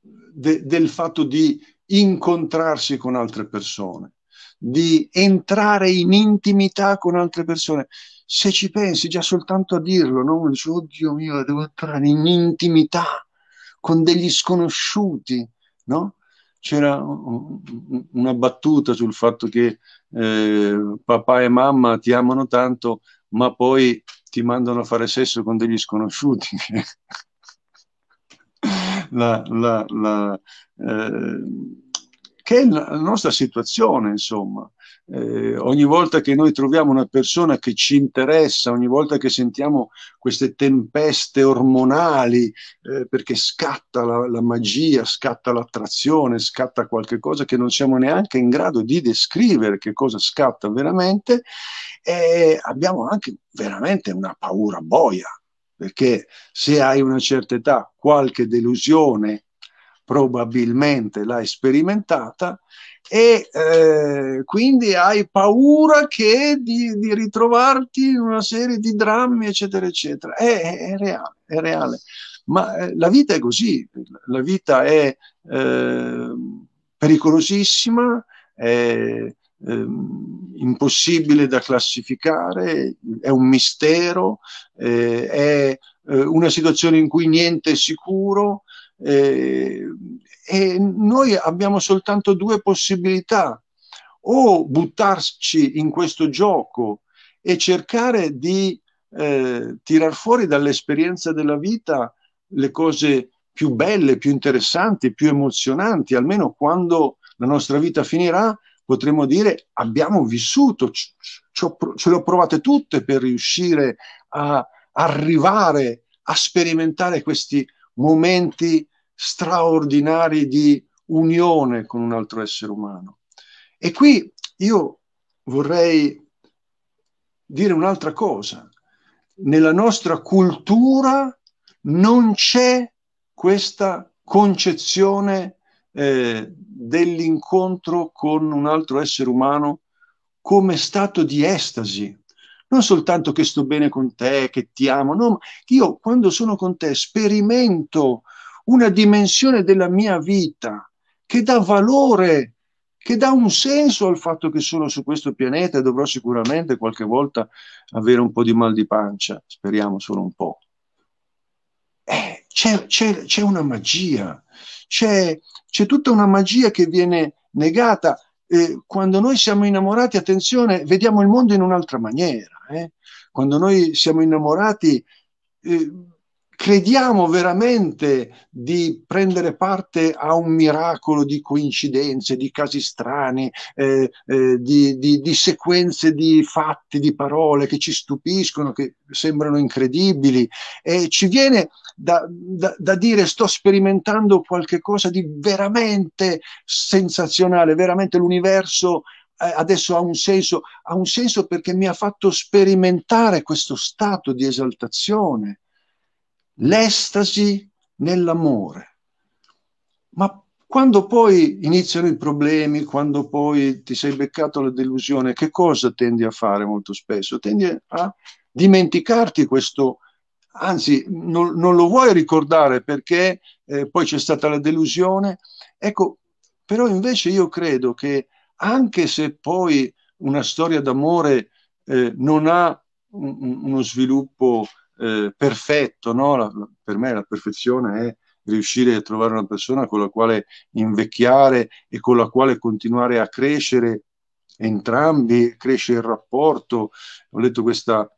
de, del fatto di incontrarsi con altre persone, di entrare in intimità con altre persone se ci pensi già soltanto a dirlo, no? Dici, oddio mio, devo entrare in intimità con degli sconosciuti, no? C'era una battuta sul fatto che eh, papà e mamma ti amano tanto, ma poi ti mandano a fare sesso con degli sconosciuti. la, la, la, eh, che è la nostra situazione, insomma eh, ogni volta che noi troviamo una persona che ci interessa, ogni volta che sentiamo queste tempeste ormonali, eh, perché scatta la, la, magia, scatta l'attrazione, scatta qualche cosa che non siamo neanche in grado di descrivere che cosa scatta veramente, eh, abbiamo anche veramente una paura boia, perché se hai una certa età, qualche delusione probabilmente l'hai sperimentata e eh, quindi hai paura che di, di, ritrovarti in una serie di drammi eccetera eccetera è, è, è reale è reale ma eh, la vita è così la vita è eh, pericolosissima è ehm, impossibile da classificare è un mistero eh, è eh, una situazione in cui niente è sicuro eh, e noi abbiamo soltanto due possibilità, o buttarci in questo gioco e cercare di eh, tirar fuori dall'esperienza della vita le cose più belle, più interessanti, più emozionanti, almeno quando la nostra vita finirà potremo dire abbiamo vissuto, ce le ho provate tutte per riuscire a arrivare a sperimentare questi momenti straordinari di unione con un altro essere umano. E qui io vorrei dire un'altra cosa. Nella nostra cultura non c'è questa concezione eh, dell'incontro con un altro essere umano come stato di estasi. Non soltanto che sto bene con te, che ti amo, no, io quando sono con te sperimento una dimensione della mia vita che dà valore, che dà un senso al fatto che sono su questo pianeta e dovrò sicuramente qualche volta avere un po' di mal di pancia, speriamo solo un po'. Eh, c'è, c'è, c'è, una magia, c'è, c'è, tutta una magia che viene negata. Eh, quando noi siamo innamorati, attenzione, vediamo il mondo in un'altra maniera. Eh? Quando noi siamo innamorati, eh, crediamo veramente di prendere parte a un miracolo di coincidenze, di casi strani, eh, eh, di, di, di, sequenze di fatti, di parole che ci stupiscono, che sembrano incredibili e ci viene da, da, da dire sto sperimentando qualcosa di veramente sensazionale, veramente l'universo eh, adesso ha un senso, ha un senso perché mi ha fatto sperimentare questo stato di esaltazione l'estasi nell'amore. Ma quando poi iniziano i problemi, quando poi ti sei beccato la delusione, che cosa tendi a fare molto spesso? Tendi a dimenticarti questo, anzi non, non lo vuoi ricordare perché eh, poi c'è stata la delusione. Ecco, però invece io credo che anche se poi una storia d'amore eh, non ha un, uno sviluppo eh, perfetto, no? la, per me la perfezione è riuscire a trovare una persona con la quale invecchiare e con la quale continuare a crescere entrambi, cresce il rapporto. Ho letto questa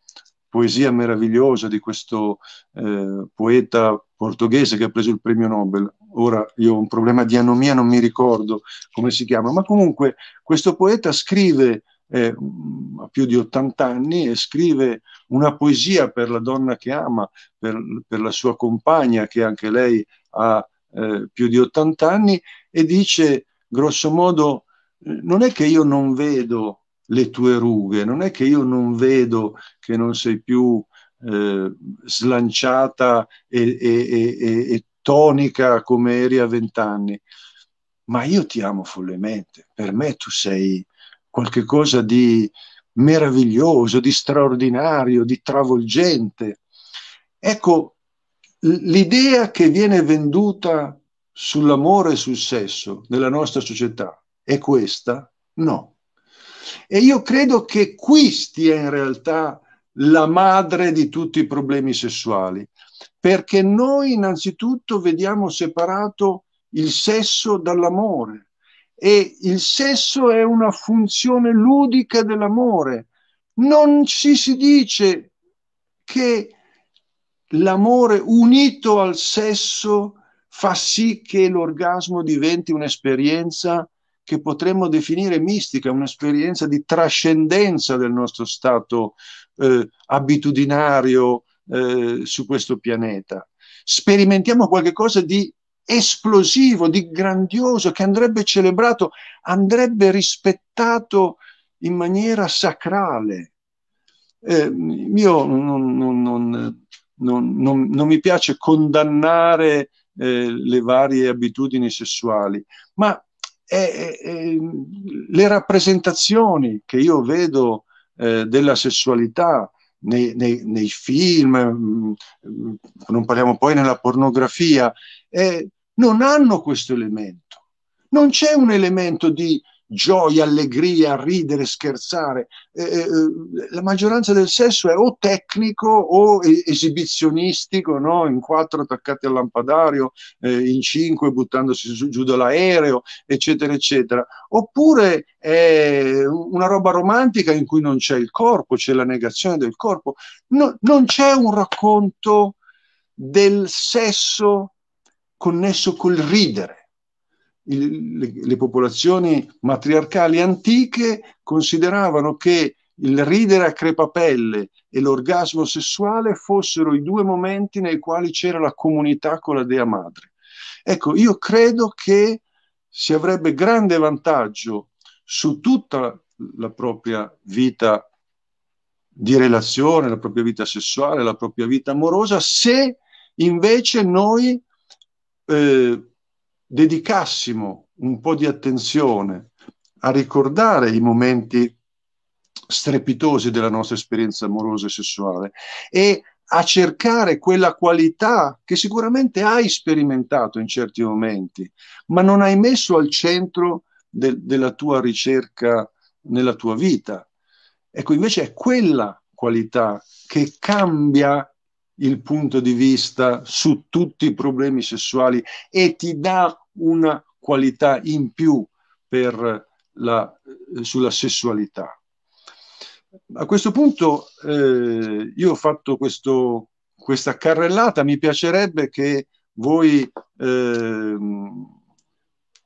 poesia meravigliosa di questo eh, poeta portoghese che ha preso il premio Nobel. Ora io ho un problema di anomia, non mi ricordo come si chiama, ma comunque questo poeta scrive eh, ha mm, più di 80 anni e scrive una poesia per la donna che ama, per, per la sua compagna che anche lei ha eh, più di 80 anni e dice grosso modo eh, non è che io non vedo le tue rughe, non è che io non vedo che non sei più eh, slanciata e, e, e, e, tonica come eri a vent'anni, ma io ti amo follemente, per me tu sei qualcosa di meraviglioso, di straordinario, di travolgente. Ecco, l'idea che viene venduta sull'amore e sul sesso nella nostra società è questa? No. E io credo che qui stia in realtà la madre di tutti i problemi sessuali, perché noi innanzitutto vediamo separato il sesso dall'amore e il sesso è una funzione ludica dell'amore. Non ci si dice che l'amore unito al sesso fa sì che l'orgasmo diventi un'esperienza che potremmo definire mistica, un'esperienza di trascendenza del nostro stato eh, abitudinario eh, su questo pianeta. Sperimentiamo qualcosa di esplosivo, di grandioso, che andrebbe celebrato, andrebbe rispettato in maniera sacrale. Eh, io non, non, non, non, mi piace condannare eh, le varie abitudini sessuali, ma è, è, le rappresentazioni che io vedo eh, della sessualità nei, nei, nei film, mh, mm, mm, non parliamo poi nella pornografia, è, non hanno questo elemento. Non c'è un elemento di gioia, allegria, ridere, scherzare. Eh, eh, eh la maggioranza del sesso è o tecnico o esibizionistico, no? in quattro attaccati al lampadario, eh, in cinque buttandosi su, giù dall'aereo, eccetera, eccetera. Oppure è una roba romantica in cui non c'è il corpo, c'è la negazione del corpo. No, non c'è un racconto del sesso connesso col ridere. Il, le, le, popolazioni matriarcali antiche consideravano che il ridere a crepapelle e l'orgasmo sessuale fossero i due momenti nei quali c'era la comunità con la dea madre. Ecco, io credo che si avrebbe grande vantaggio su tutta la propria vita di relazione, la propria vita sessuale, la propria vita amorosa, se invece noi eh, dedicassimo un po' di attenzione a ricordare i momenti strepitosi della nostra esperienza amorosa e sessuale e a cercare quella qualità che sicuramente hai sperimentato in certi momenti, ma non hai messo al centro de- della tua ricerca nella tua vita. Ecco, invece è quella qualità che cambia il punto di vista su tutti i problemi sessuali e ti dà una qualità in più per la, eh, sulla sessualità. A questo punto eh, io ho fatto questo, questa carrellata, mi piacerebbe che voi eh,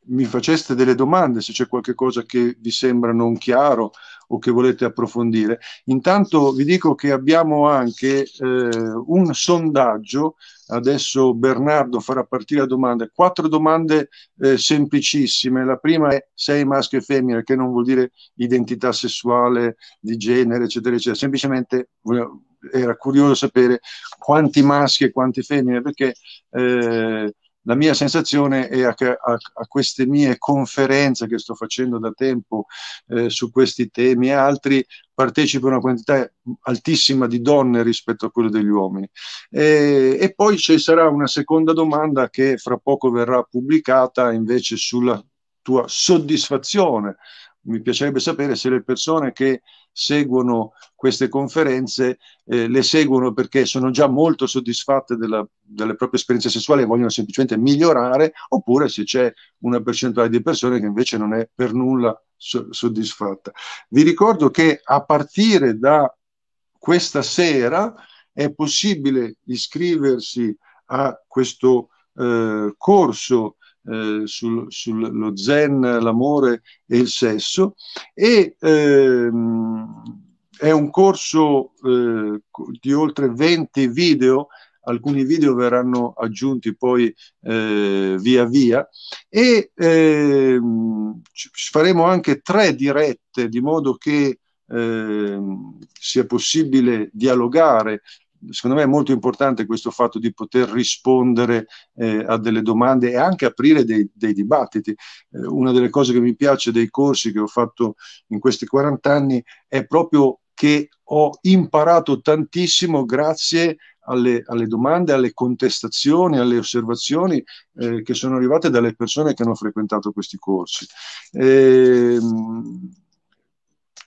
mi faceste delle domande se c'è qualcosa che vi sembra non chiaro o che volete approfondire. Intanto vi dico che abbiamo anche eh, un sondaggio, adesso Bernardo farà partire la domanda, quattro domande eh, semplicissime. La prima è sei maschio e femmina, che non vuol dire identità sessuale, di genere, eccetera, eccetera. Semplicemente era curioso sapere quanti maschi e quante femmine, perché... Eh, la mia sensazione è che a, a, queste mie conferenze che sto facendo da tempo eh, su questi temi e altri partecipa una quantità altissima di donne rispetto a quella degli uomini. E, e poi ci sarà una seconda domanda che fra poco verrà pubblicata invece sulla tua soddisfazione mi piacerebbe sapere se le persone che seguono queste conferenze eh, le seguono perché sono già molto soddisfatte della, delle proprie esperienze sessuali e vogliono semplicemente migliorare, oppure se c'è una percentuale di persone che invece non è per nulla so- soddisfatta. Vi ricordo che a partire da questa sera è possibile iscriversi a questo eh, corso eh, sullo sul, zen, l'amore e il sesso e ehm, è un corso eh, di oltre 20 video, alcuni video verranno aggiunti poi eh, via via e ehm, faremo anche tre dirette di modo che eh, sia possibile dialogare secondo me è molto importante questo fatto di poter rispondere eh, a delle domande e anche aprire dei, dei dibattiti. Eh, una delle cose che mi piace dei corsi che ho fatto in questi 40 anni è proprio che ho imparato tantissimo grazie alle, alle domande, alle contestazioni, alle osservazioni eh, che sono arrivate dalle persone che hanno frequentato questi corsi. Ehm,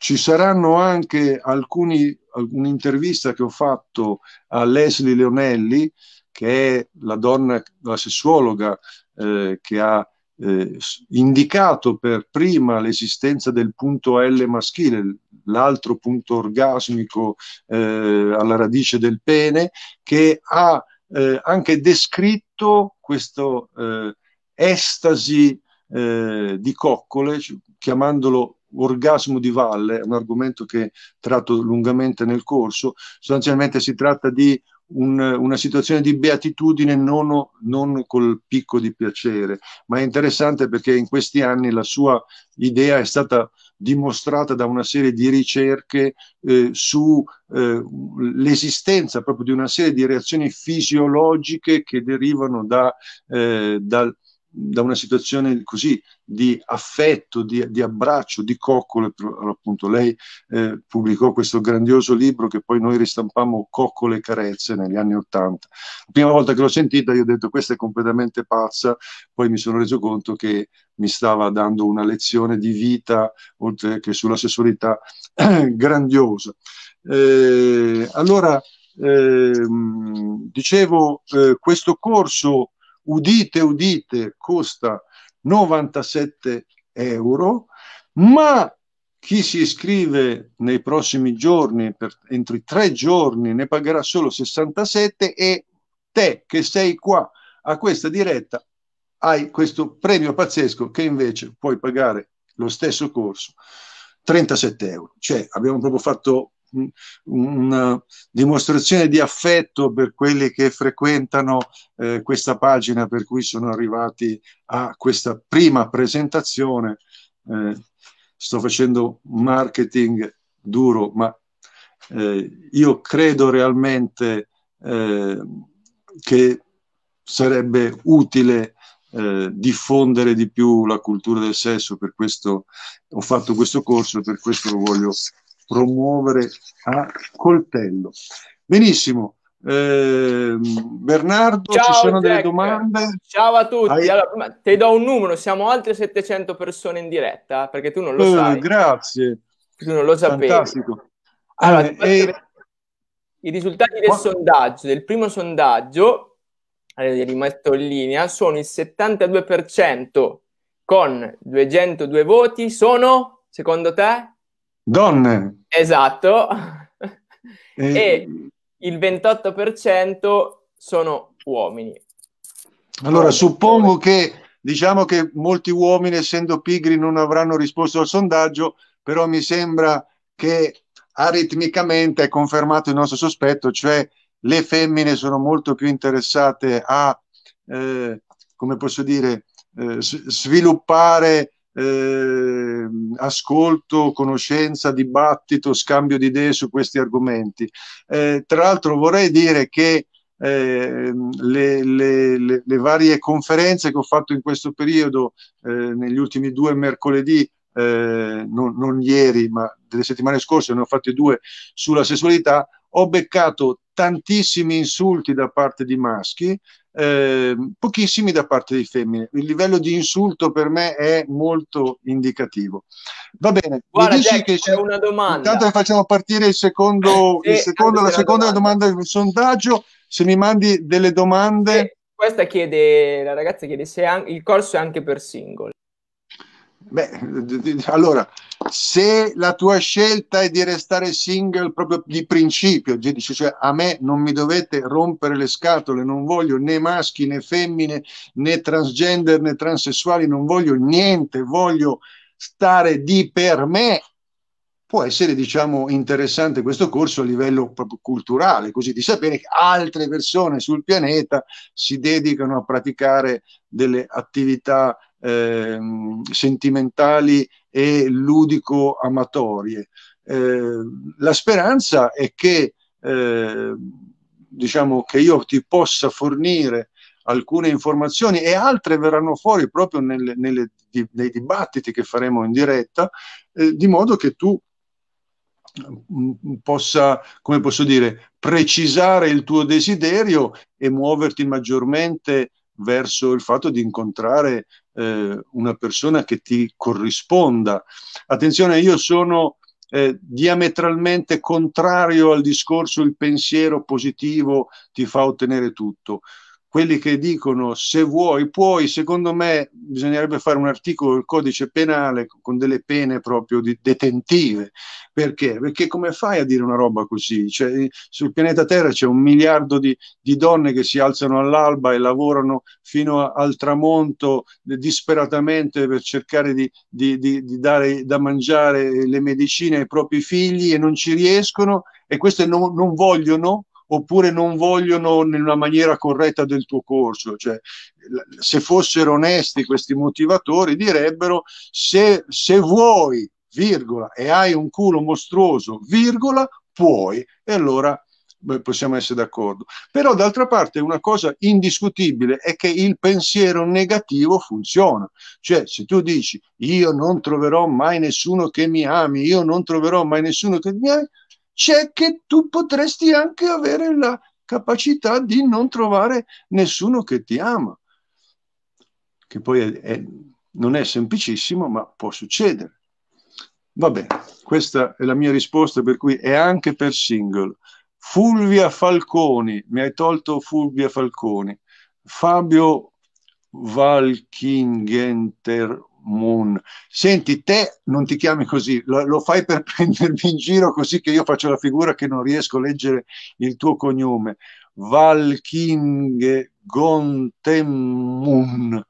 ci saranno anche alcuni un'intervista che ho fatto a Leslie Leonelli, che è la donna, la sessuologa eh, che ha eh, indicato per prima l'esistenza del punto L maschile, l'altro punto orgasmico eh, alla radice del pene, che ha eh, anche descritto questo eh, estasi eh, di coccole, chiamandolo orgasmo di valle, è un argomento che tratto lungamente nel corso, sostanzialmente si tratta di un, una situazione di beatitudine non, non, col picco di piacere, ma è interessante perché in questi anni la sua idea è stata dimostrata da una serie di ricerche eh, sull'esistenza eh, proprio di una serie di reazioni fisiologiche che derivano da, eh, dal da una situazione così di affetto, di, di abbraccio, di coccole, appunto lei eh, pubblicò questo grandioso libro che poi noi ristampammo Coccole e carezze negli anni Ottanta. La prima volta che l'ho sentita io ho detto questa è completamente pazza, poi mi sono reso conto che mi stava dando una lezione di vita, oltre che sulla sessualità, grandiosa. Eh, allora, ehm, eh, dicevo, questo corso udite, udite, costa 97 euro, ma chi si iscrive nei prossimi giorni, per, entro i tre giorni, ne pagherà solo 67 e te che sei qua a questa diretta hai questo premio pazzesco che invece puoi pagare lo stesso corso 37 euro. Cioè abbiamo proprio fatto una dimostrazione di affetto per quelli che frequentano eh, questa pagina per cui sono arrivati a questa prima presentazione. Eh, sto facendo marketing duro, ma eh, io credo realmente eh, che sarebbe utile eh, diffondere di più la cultura del sesso, per questo ho fatto questo corso e per questo lo voglio promuovere a coltello. Benissimo. Eh, Bernardo, Ciao, ci sono Jack. delle domande? Ciao a tutti. Hai... Allora, ti do un numero, siamo altre 700 persone in diretta perché tu non lo eh, sai. Grazie. Tu non lo sapevi. Fantastico. Allora, eh, eh... I risultati del Qua... sondaggio, del primo sondaggio, allora, eh, rimasto in linea, sono il 72% con 202 voti. Sono, secondo te? Donne. Esatto. E... e il 28% sono uomini. Allora, suppongo che diciamo che molti uomini, essendo pigri, non avranno risposto al sondaggio, però mi sembra che aritmicamente è confermato il nostro sospetto, cioè le femmine sono molto più interessate a, eh, come posso dire, eh, s- sviluppare eh, ascolto, conoscenza, dibattito, scambio di idee su questi argomenti. Eh, tra l'altro vorrei dire che eh, le, le, le, le, varie conferenze che ho fatto in questo periodo, eh, negli ultimi due mercoledì, eh, non, non ieri, ma delle settimane scorse, ne ho fatte due sulla sessualità, ho beccato tantissimi insulti da parte di maschi Ehm, pochissimi da parte di femmine. Il livello di insulto per me è molto indicativo. Va bene, Guarda, Jack, che c'è una domanda. Intanto facciamo partire il secondo, eh, il eh, secondo la seconda domanda. domanda. del sondaggio. Se mi mandi delle domande. Eh, questa chiede, la ragazza chiede se an- il corso è anche per single. Beh, d- d- allora, se la tua scelta è di restare single proprio di principio, dice, cioè a me non mi dovete rompere le scatole, non voglio né maschi né femmine né transgender né transessuali, non voglio niente, voglio stare di per me può essere diciamo, interessante questo corso a livello proprio culturale, così di sapere che altre persone sul pianeta si dedicano a praticare delle attività eh, sentimentali e ludico-amatorie. Eh, la speranza è che, eh, diciamo, che io ti possa fornire alcune informazioni e altre verranno fuori proprio nelle, nelle, nei dibattiti che faremo in diretta, eh, di modo che tu Mm, possa, come posso dire, precisare il tuo desiderio e muoverti maggiormente verso il fatto di incontrare eh, una persona che ti corrisponda. Attenzione, io sono eh, diametralmente contrario al discorso il pensiero positivo ti fa ottenere tutto quelli che dicono se vuoi puoi, secondo me bisognerebbe fare un articolo del codice penale con delle pene proprio detentive. Perché? Perché come fai a dire una roba così? Cioè, sul pianeta Terra c'è un miliardo di, di donne che si alzano all'alba e lavorano fino a, al tramonto disperatamente per cercare di, di, di dare da mangiare le medicine ai propri figli e non ci riescono e queste non, non vogliono oppure non vogliono nella maniera corretta del tuo corso. Cioè, se fossero onesti questi motivatori direbbero se, se vuoi, virgola, e hai un culo mostruoso, virgola, puoi. E allora Beh, possiamo essere d'accordo. Però d'altra parte una cosa indiscutibile è che il pensiero negativo funziona. Cioè se tu dici io non troverò mai nessuno che mi ami, io non troverò mai nessuno che mi ami, c'è che tu potresti anche avere la capacità di non trovare nessuno che ti ama, che poi è, è, non è semplicissimo, ma può succedere. Va bene, questa è la mia risposta, per cui è anche per single. Fulvia Falconi, mi hai tolto Fulvia Falconi. Fabio Valkingenter Moon. Senti, te non ti chiami così, lo, lo, fai per prendermi in giro così che io faccio la figura che non riesco a leggere il tuo cognome. Valking Gontemun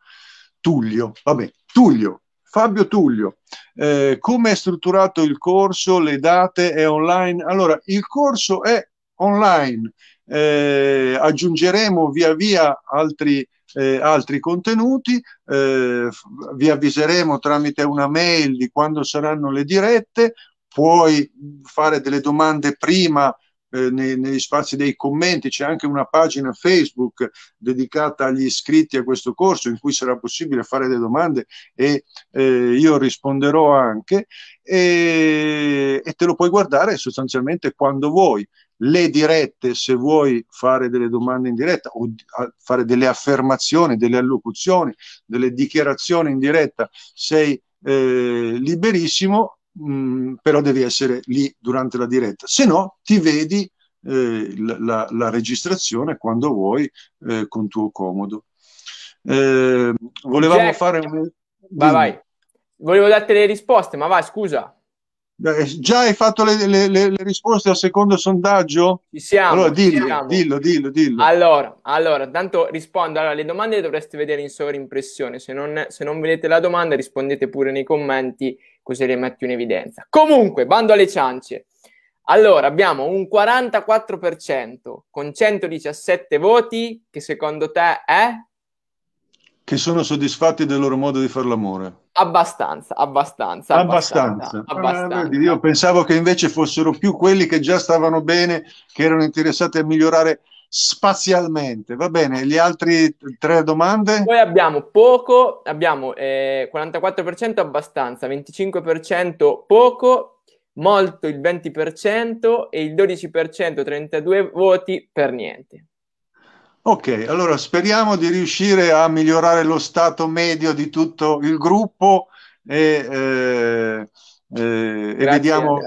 Tullio, vabbè, Tullio. Fabio Tullio, eh, come è strutturato il corso? Le date è online? Allora, il corso è online, eh, aggiungeremo via via altri eh, altri contenuti, eh, vi avviseremo tramite una mail di quando saranno le dirette, puoi fare delle domande prima eh, nei, negli spazi dei commenti, c'è anche una pagina Facebook dedicata agli iscritti a questo corso in cui sarà possibile fare delle domande e eh, io risponderò anche e, e te lo puoi guardare sostanzialmente quando vuoi le dirette, se vuoi fare delle domande in diretta o fare delle affermazioni, delle allocuzioni, delle dichiarazioni in diretta, sei eh, liberissimo, mh, mm, però devi essere lì durante la diretta, se no ti vedi eh, la, la, registrazione quando vuoi eh, con tuo comodo. Ehm, volevamo Jack, fare un... Vai, vai. Volevo darti le risposte, ma vai, scusa. Eh, già hai fatto le, le, le, le, risposte al secondo sondaggio? Ci siamo. Allora dillo, siamo. dillo, dillo, dillo. Allora, allora, tanto rispondo. Allora, le domande le dovreste vedere in sovrimpressione. Se non, se non vedete la domanda, rispondete pure nei commenti, così le metti in evidenza. Comunque, bando alle ciance. Allora, abbiamo un 44% con 117 voti, che secondo te è? Che sono soddisfatti del loro modo di fare l'amore. Abbastanza, abbastanza. Abbastanza. abbastanza. Eh, io pensavo che invece fossero più quelli che già stavano bene, che erano interessati a migliorare spazialmente. Va bene, gli altri tre domande? Poi abbiamo poco, abbiamo eh, 44% abbastanza, 25% poco, molto il 20% e il 12%, 32 voti per niente. Ok, allora speriamo di riuscire a migliorare lo stato medio di tutto il gruppo e, eh, eh, e vediamo,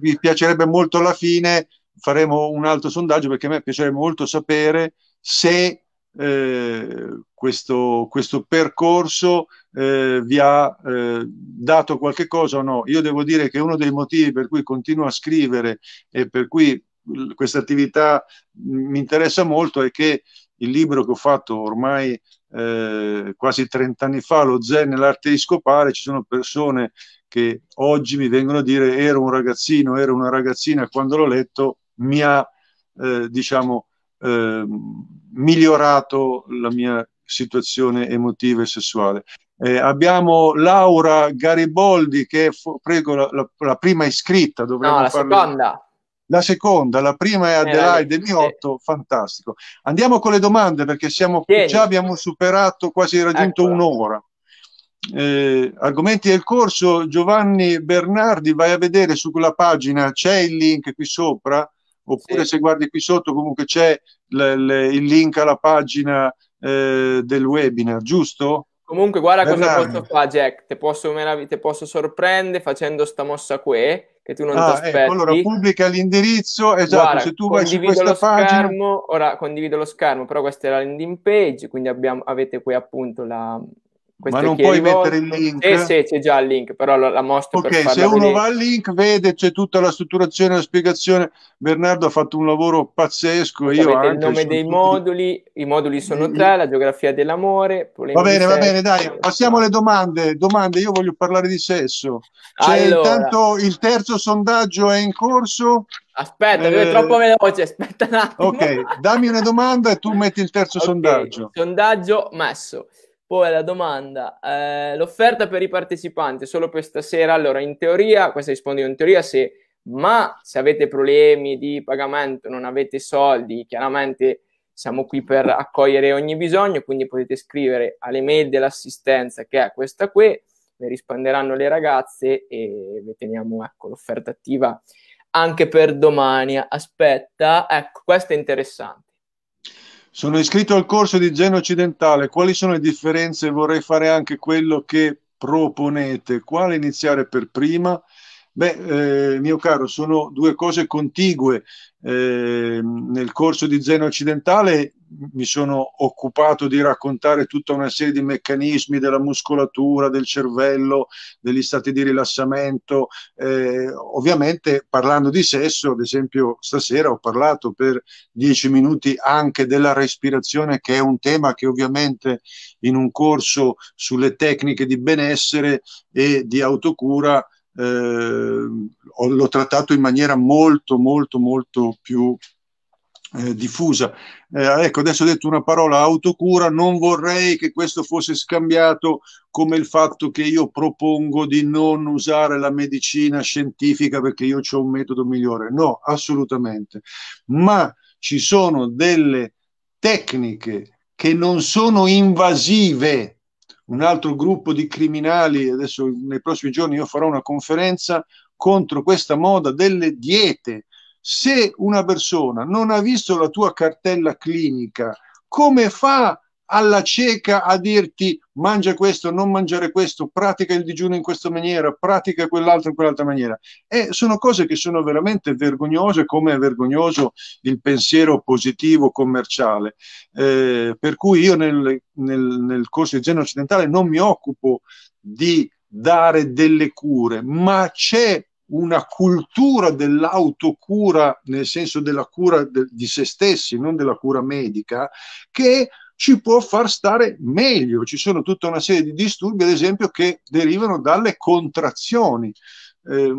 mi eh, piacerebbe molto alla fine, faremo un altro sondaggio perché a me piacerebbe molto sapere se eh, questo, questo, percorso eh, vi ha eh, dato qualche cosa o no. Io devo dire che uno dei motivi per cui continuo a scrivere e per cui questa attività mi interessa molto è che il libro che ho fatto ormai eh, quasi 30 anni fa, Lo Zen e l'arte di scopare, ci sono persone che oggi mi vengono a dire ero un ragazzino, ero una ragazzina, quando l'ho letto mi ha, eh, diciamo, eh, migliorato la mia situazione emotiva e sessuale. Eh, abbiamo Laura Gariboldi che è, prego, la, la, la prima iscritta. no, la farlo... seconda la seconda, la prima è eh, Adelaide eh, Miotto, sì. fantastico. Andiamo con le domande perché siamo, Tieni. già abbiamo superato, quasi raggiunto Eccola. un'ora. Eh, argomenti del corso, Giovanni Bernardi, vai a vedere su quella pagina, c'è il link qui sopra, oppure sì. se guardi qui sotto comunque c'è l- l- il link alla pagina eh, del webinar, giusto? Comunque, guarda cosa posso fare, Jack. Te posso, merav- te posso sorprendere facendo sta mossa qui che tu non ah, ti aspetti. Ecco, allora pubblica l'indirizzo, esatto, Guarda, se tu vai su questa pagina... Schermo, ora condivido lo schermo, però questa è la landing page, quindi abbiamo, avete qui appunto la, ma non puoi rivolto. mettere il link? Eh sì, c'è già il link, però la, la mostro Ok, se uno vedere. va al link vede, c'è tutta la strutturazione, la spiegazione. Bernardo ha fatto un lavoro pazzesco. Io anche, il nome dei tutti... moduli, i moduli sono tre, la geografia dell'amore. Va bene, va bene, dai, passiamo alle domande. Domande, io voglio parlare di sesso. Cioè, allora. intanto il terzo sondaggio è in corso. Aspetta, eh, è troppo veloce, aspetta un attimo. Ok, dammi una domanda e tu metti il terzo okay, sondaggio. Sondaggio messo. Poi la domanda, eh, l'offerta per i partecipanti solo per stasera? Allora, in teoria, questa risponde in teoria, se, ma se avete problemi di pagamento, non avete soldi, chiaramente siamo qui per accogliere ogni bisogno, quindi potete scrivere alle mail dell'assistenza che è questa qui, le risponderanno le ragazze e vi teniamo ecco, l'offerta attiva anche per domani. Aspetta, ecco, questo è interessante. Sono iscritto al corso di igiene occidentale, quali sono le differenze? Vorrei fare anche quello che proponete, quale iniziare per prima? Beh, eh, mio caro, sono due cose contigue. Eh, nel corso di igiene occidentale mi sono occupato di raccontare tutta una serie di meccanismi della muscolatura, del cervello, degli stati di rilassamento. Eh, ovviamente parlando di sesso, ad esempio stasera ho parlato per dieci minuti anche della respirazione, che è un tema che ovviamente in un corso sulle tecniche di benessere e di autocura eh, l'ho trattato in maniera molto, molto, molto più eh, diffusa. Eh, ecco, adesso ho detto una parola autocura, non vorrei che questo fosse scambiato come il fatto che io propongo di non usare la medicina scientifica perché io ho un metodo migliore. No, assolutamente. Ma ci sono delle tecniche che non sono invasive. Un altro gruppo di criminali, adesso nei prossimi giorni io farò una conferenza contro questa moda delle diete se una persona non ha visto la tua cartella clinica, come fa alla cieca a dirti mangia questo, non mangiare questo, pratica il digiuno in questa maniera, pratica quell'altro in quell'altra maniera. E sono cose che sono veramente vergognose, come è vergognoso il pensiero positivo commerciale. Eh, per cui io nel, nel, nel corso di genere occidentale non mi occupo di dare delle cure, ma c'è una cultura dell'autocura, nel senso della cura de- di se stessi, non della cura medica, che ci può far stare meglio. Ci sono tutta una serie di disturbi, ad esempio, che derivano dalle contrazioni. Eh,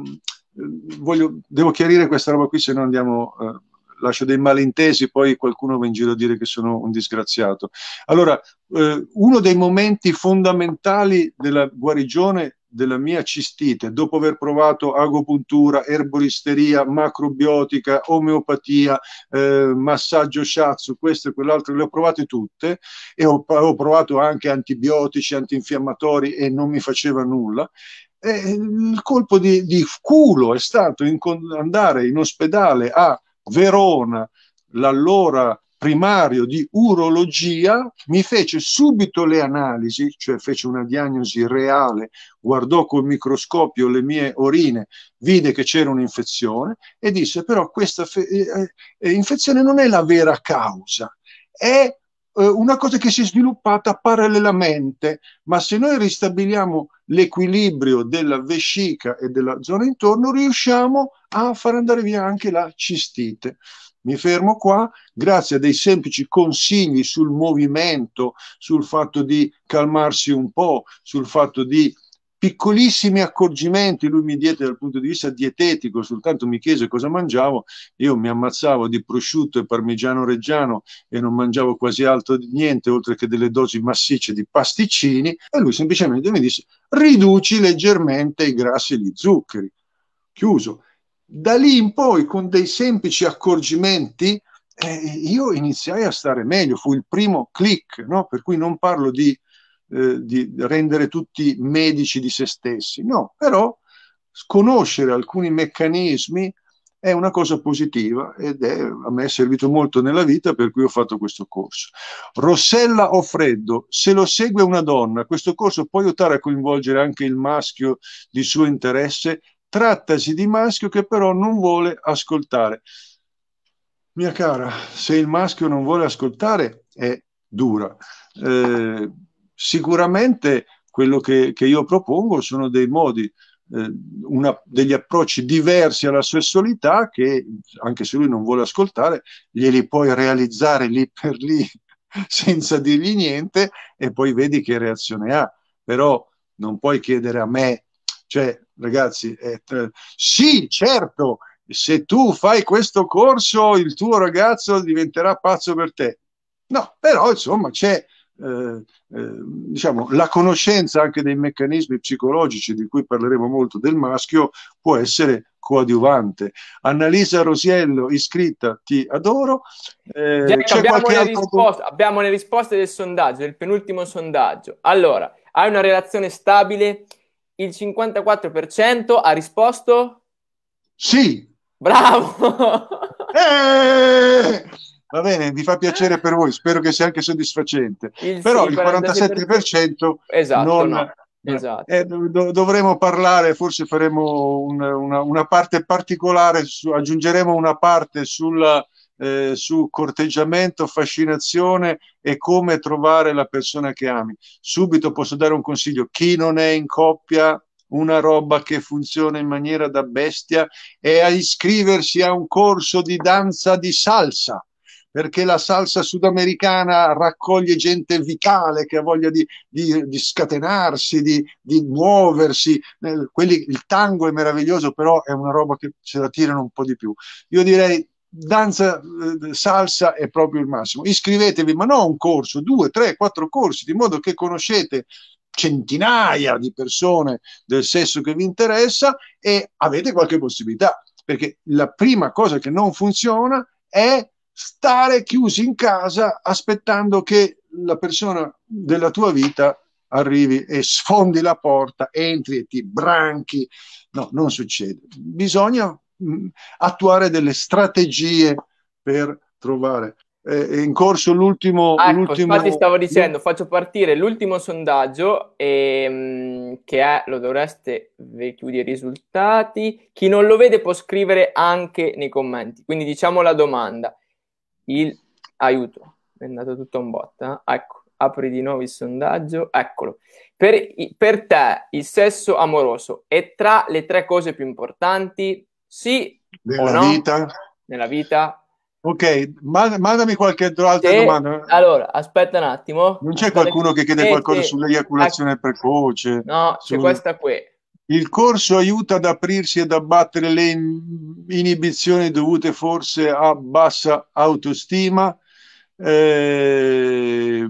voglio, devo chiarire questa roba qui, se no andiamo... Eh, lascio dei malintesi, poi qualcuno va in giro a dire che sono un disgraziato. Allora, eh, uno dei momenti fondamentali della guarigione della mia cistite dopo aver provato agopuntura, erboristeria, macrobiotica, omeopatia, eh, massaggio shiatsu, questo e quell'altro, le ho provate tutte e ho, ho provato anche antibiotici, antinfiammatori e non mi faceva nulla. E il colpo di, di culo è stato in, andare in ospedale a Verona, l'allora primario di urologia, mi fece subito le analisi, cioè fece una diagnosi reale, guardò col microscopio le mie orine, vide che c'era un'infezione e disse però questa fe- eh, eh, eh, infezione non è la vera causa, è eh, una cosa che si è sviluppata parallelamente, ma se noi ristabiliamo l'equilibrio della vescica e della zona intorno, riusciamo a far andare via anche la cistite mi fermo qua, grazie a dei semplici consigli sul movimento, sul fatto di calmarsi un po', sul fatto di piccolissimi accorgimenti lui mi diede dal punto di vista dietetico, soltanto mi chiese cosa mangiavo, io mi ammazzavo di prosciutto e parmigiano reggiano e non mangiavo quasi altro di niente oltre che delle dosi massicce di pasticcini e lui semplicemente mi disse riduci leggermente i grassi e gli zuccheri. Chiuso. Da lì in poi, con dei semplici accorgimenti, eh, io iniziai a stare meglio, fu il primo click, no? per cui non parlo di, eh, di rendere tutti medici di se stessi, no, però conoscere alcuni meccanismi è una cosa positiva ed è, a me è servito molto nella vita per cui ho fatto questo corso. Rossella Offreddo, se lo segue una donna, questo corso può aiutare a coinvolgere anche il maschio di suo interesse Trattasi di maschio che però non vuole ascoltare. Mia cara, se il maschio non vuole ascoltare è dura. Eh, sicuramente quello che, che, io propongo sono dei modi, eh, una, degli approcci diversi alla sessualità che, anche se lui non vuole ascoltare, glieli puoi realizzare lì per lì senza dirgli niente e poi vedi che reazione ha. Però non puoi chiedere a me cioè, ragazzi, è, eh, sì, certo, se tu fai questo corso il tuo ragazzo diventerà pazzo per te. No, però insomma c'è eh, eh, diciamo, la conoscenza anche dei meccanismi psicologici di cui parleremo molto del maschio può essere coadiuvante. Annalisa Rosiello, iscritta, ti adoro. Eh, Jack, abbiamo, le altro... risposte, abbiamo le risposte del sondaggio, del penultimo sondaggio. Allora, hai una relazione stabile? il 54% ha risposto sì. Bravo! Eh! Va bene, mi fa piacere per voi, spero che sia anche soddisfacente. Il Però sì, il 47% per... esatto, non... No. Eh, esatto. Eh, do- dovremo parlare, forse faremo un, una, una, parte particolare, su, aggiungeremo una parte sulla eh, su corteggiamento, fascinazione e come trovare la persona che ami. Subito posso dare un consiglio, chi non è in coppia una roba che funziona in maniera da bestia è a iscriversi a un corso di danza di salsa perché la salsa sudamericana raccoglie gente vitale che ha voglia di, di, di scatenarsi, di, di muoversi. Eh, quelli, il tango è meraviglioso, però è una roba che ce la tirano un po' di più. Io direi danza, eh, salsa è proprio il massimo. Iscrivetevi, ma non un corso, due, tre, quattro corsi, di modo che conoscete centinaia di persone del sesso che vi interessa e avete qualche possibilità, perché la prima cosa che non funziona è stare chiusi in casa aspettando che la persona della tua vita arrivi e sfondi la porta, entri e ti branchi. No, non succede. Bisogna mh, mm, attuare delle strategie per trovare. è in corso l'ultimo, ah, ecco, l'ultimo... Infatti stavo dicendo, faccio partire l'ultimo sondaggio e, ehm, che è, lo dovreste chiudere i risultati. Chi non lo vede può scrivere anche nei commenti. Quindi diciamo la domanda. Il aiuto, è andato tutto un botta. Eh? Ecco, apri di nuovo il sondaggio, eccolo. Per, per te il sesso amoroso è tra le tre cose più importanti? Sì nella no? vita? Nella vita. Ok, mandami qualche altra se, domanda. Allora, aspetta un attimo. Non c'è qualcuno che chiede se, qualcosa sull'eiaculazione ah. precoce? No, su... c'è questa qui. Il corso aiuta ad aprirsi ed abbattere le in... inibizioni dovute forse a bassa autostima. Eh,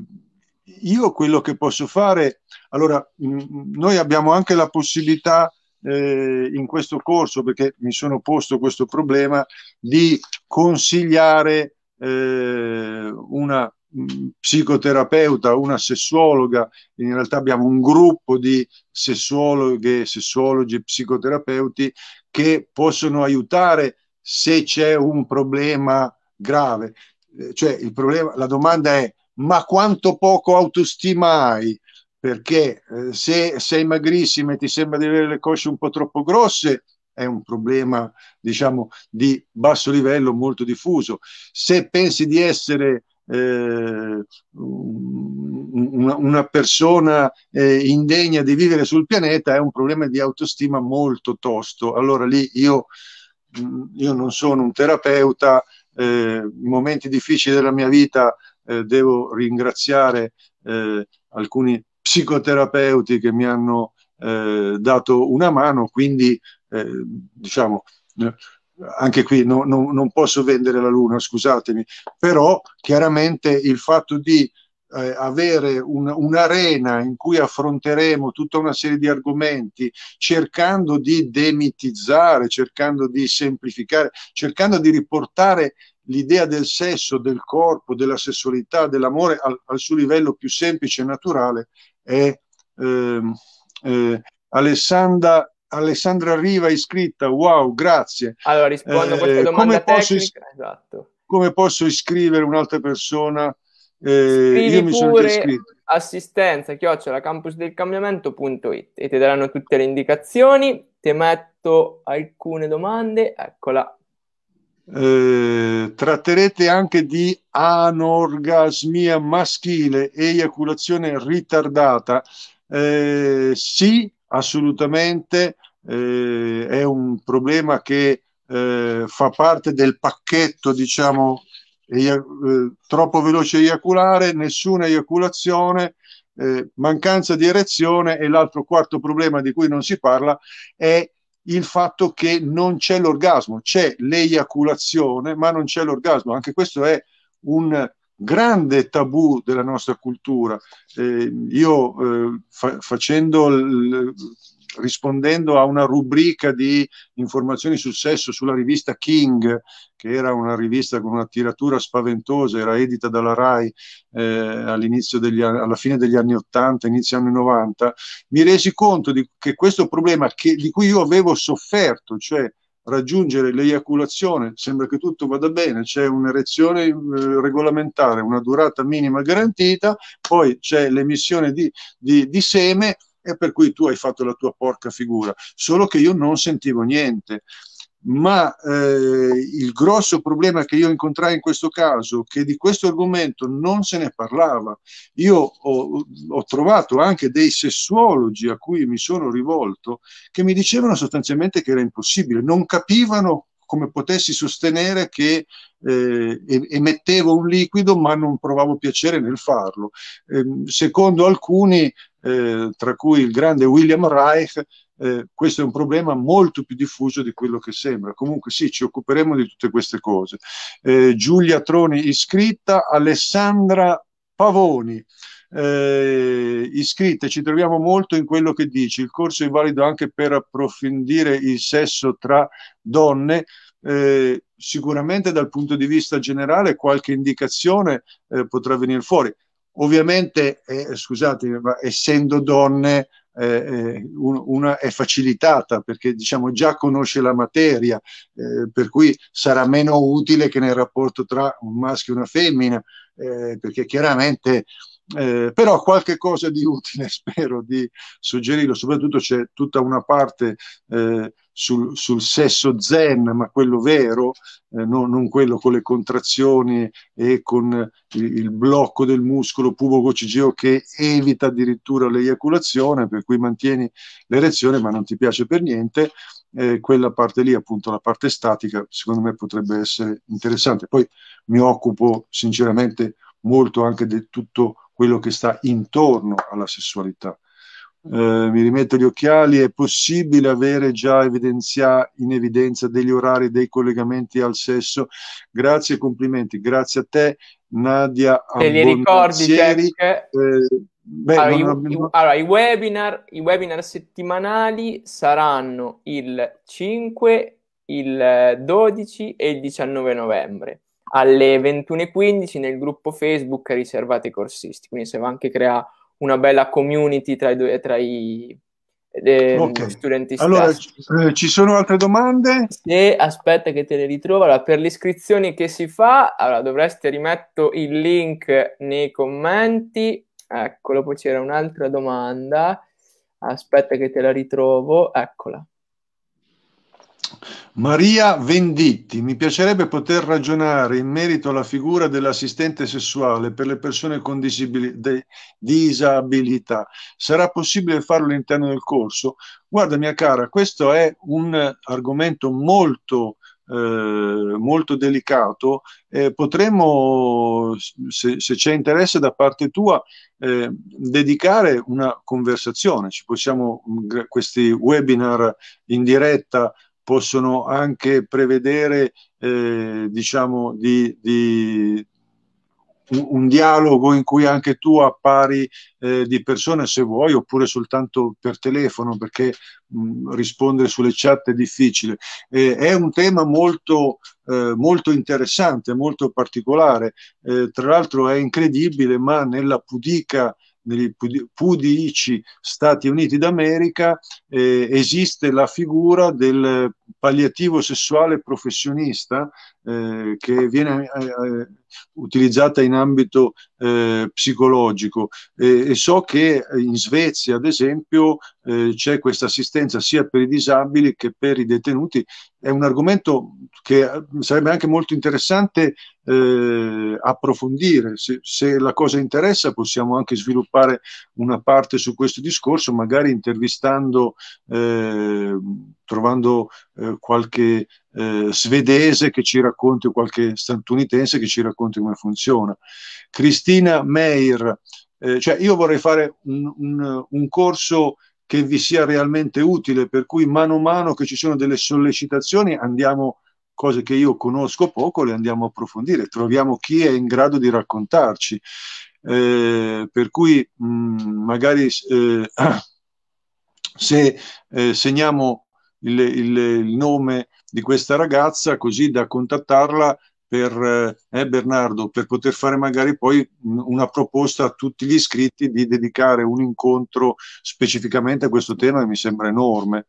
io quello che posso fare, allora, mh, mm, noi abbiamo anche la possibilità eh, in questo corso, perché mi sono posto questo problema, di consigliare eh, una mm, psicoterapeuta, una sessuologa, in realtà abbiamo un gruppo di sessuologhe, sessuologi, psicoterapeuti che possono aiutare se c'è un problema grave. Eh, cioè, il problema, la domanda è ma quanto poco autostima hai? perché eh, se sei magrissima e ti sembra di avere le cosce un po' troppo grosse, è un problema diciamo di basso livello molto diffuso. Se pensi di essere eh, una, una, persona eh, indegna di vivere sul pianeta è un problema di autostima molto tosto. Allora lì io, mm, io non sono un terapeuta, eh, in momenti difficili della mia vita eh, devo ringraziare eh, alcuni psicoterapeuti che mi hanno eh, dato una mano, quindi eh, diciamo eh, anche qui no, no, non posso vendere la luna, scusatemi, però chiaramente il fatto di eh, avere un, un'arena in cui affronteremo tutta una serie di argomenti, cercando di demitizzare, cercando di semplificare, cercando di riportare l'idea del sesso, del corpo, della sessualità, dell'amore al, al suo livello più semplice e naturale, è ehm, eh, eh, Alessandra, Alessandra Riva iscritta, wow, grazie. Allora rispondo a questa eh, domanda come posso, is- esatto. come posso iscrivere un'altra persona? Eh, io mi sono già iscritto. Assistenza chiocciola campusdelcambiamento.it e ti daranno tutte le indicazioni. Ti metto alcune domande, eccola eh, tratterete anche di anorgasmia maschile, eiaculazione ritardata. Eh, sì, assolutamente, eh, è un problema che eh, fa parte del pacchetto, diciamo, eia- eh, troppo veloce eiaculare, nessuna eiaculazione, mancanza di erezione e l'altro quarto problema di cui non si parla è il fatto che non c'è l'orgasmo, c'è l'eiaculazione, ma non c'è l'orgasmo. Anche questo è un grande tabù della nostra cultura. Eh, io eh, fa- facendo l- rispondendo a una rubrica di informazioni sul sesso sulla rivista King, che era una rivista con una tiratura spaventosa, era edita dalla RAI eh, all'inizio degli, alla fine degli anni 80, inizio anni 90, mi resi conto di, che questo problema che, di cui io avevo sofferto, cioè raggiungere l'eiaculazione, sembra che tutto vada bene, c'è un'erezione eh, regolamentare, una durata minima garantita, poi c'è l'emissione di, di, di seme, e per cui tu hai fatto la tua porca figura, solo che io non sentivo niente. Ma eh, il grosso problema che io incontrai in questo caso è che di questo argomento non se ne parlava. Io ho, ho trovato anche dei sessuologi a cui mi sono rivolto che mi dicevano sostanzialmente che era impossibile, non capivano come potessi sostenere che eh, emettevo un liquido ma non provavo piacere nel farlo. Eh, secondo alcuni eh, tra cui il grande William Reich, eh, questo è un problema molto più diffuso di quello che sembra. Comunque sì, ci occuperemo di tutte queste cose. Eh, Giulia Troni iscritta, Alessandra Pavoni. Eh, iscritte, ci troviamo molto in quello che dici. Il corso è valido anche per approfondire il sesso tra donne. Eh, sicuramente dal punto di vista generale qualche indicazione eh, potrà venire fuori. Ovviamente, eh, scusate, essendo donne, eh, eh una è facilitata perché diciamo già conosce la materia, eh, per cui sarà meno utile che nel rapporto tra un maschio e una femmina, eh, perché chiaramente eh, però qualche cosa di utile spero di suggerirlo, soprattutto c'è tutta una parte eh, sul, sul, sesso zen, ma quello vero, eh, no, non quello con le contrazioni e con il, il blocco del muscolo puboco-cigeo che evita addirittura l'eiaculazione, per cui mantieni l'erezione ma non ti piace per niente. Eh, quella parte lì, appunto la parte statica, secondo me potrebbe essere interessante. Poi mi occupo sinceramente molto anche di tutto quello che sta intorno alla sessualità. Mm. Eh, mi rimetto gli occhiali, è possibile avere già evidenzia, in evidenza degli orari dei collegamenti al sesso? Grazie e complimenti, grazie a te Nadia. Te li ricordi? Jack? Eh, beh, allora, non... i, allora i, webinar, i webinar settimanali saranno il 5, il 12 e il 19 novembre alle 21.15 nel gruppo Facebook riservato ai corsisti, quindi si va anche crea una bella community tra i, due, tra i eh, okay. studenti allora, stessi. Eh, ci sono altre domande? Se, aspetta che te le ritrovo, allora, per le iscrizioni che si fa, allora, dovreste rimetto il link nei commenti, eccolo, poi c'era un'altra domanda, aspetta che te la ritrovo, eccola. Maria Venditti, mi piacerebbe poter ragionare in merito alla figura dell'assistente sessuale per le persone con disabilità. Sarà possibile farlo all'interno del corso? Guarda mia cara, questo è un argomento molto, eh, molto delicato. Eh, potremmo, se, se, c'è interesse da parte tua, eh, dedicare una conversazione. Ci possiamo, mm, questi webinar in diretta possono anche prevedere eh, diciamo di, di un, dialogo in cui anche tu appari eh, di persona se vuoi oppure soltanto per telefono perché mh, mm, rispondere sulle chat è difficile. Eh, è un tema molto, eh, molto interessante, molto particolare, eh, tra l'altro è incredibile ma nella pudica negli pudici Stati Uniti d'America eh, esiste la figura del palliativo sessuale professionista eh, che viene eh, eh utilizzata in ambito eh, psicologico e, so che in Svezia ad esempio eh, c'è questa assistenza sia per i disabili che per i detenuti è un argomento che eh, sarebbe anche molto interessante approfondire se, se la cosa interessa possiamo anche sviluppare una parte su questo discorso magari intervistando eh, trovando eh, qualche eh, svedese che ci racconti o qualche statunitense che ci racconti come funziona. Cristina Meir, eh, cioè io vorrei fare un, un, un corso che vi sia realmente utile, per cui mano a mano che ci sono delle sollecitazioni andiamo cose che io conosco poco, le andiamo a approfondire, troviamo chi è in grado di raccontarci. Eh, per cui mh, mm, magari eh, se eh, segniamo il, il, il nome di questa ragazza così da contattarla per, eh, eh, Bernardo, per poter fare magari poi mm, una proposta a tutti gli iscritti di dedicare un incontro specificamente a questo tema che mi sembra enorme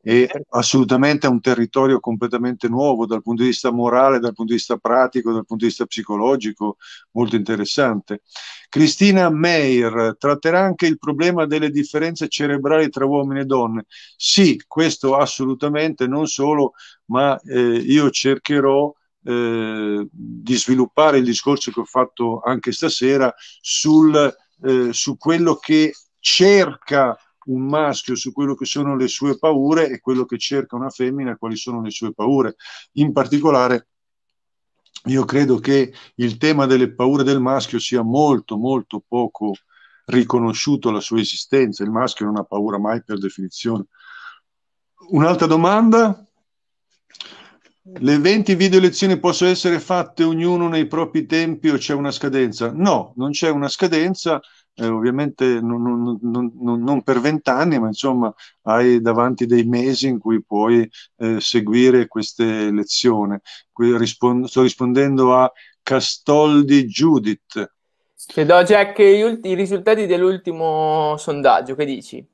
e assolutamente a un territorio completamente nuovo dal punto di vista morale, dal punto di vista pratico, dal punto di vista psicologico, molto interessante. Cristina Meyer tratterà anche il problema delle differenze cerebrali tra uomini e donne. Sì, questo assolutamente, non solo, ma eh, io cercherò eh, di sviluppare il discorso che ho fatto anche stasera sul, eh, su quello che cerca un maschio, su quello che sono le sue paure e quello che cerca una femmina, quali sono le sue paure. In particolare, io credo che il tema delle paure del maschio sia molto, molto poco riconosciuto la sua esistenza. Il maschio non ha paura mai per definizione. Un'altra domanda? Le 20 video lezioni possono essere fatte ognuno nei propri tempi o c'è una scadenza? No, non c'è una scadenza, eh, ovviamente non, non, non, non per vent'anni, ma insomma hai davanti dei mesi in cui puoi eh, seguire queste lezioni. Qui rispon- sto rispondendo a Castoldi Judith. Ti do Jack i risultati dell'ultimo sondaggio, che dici?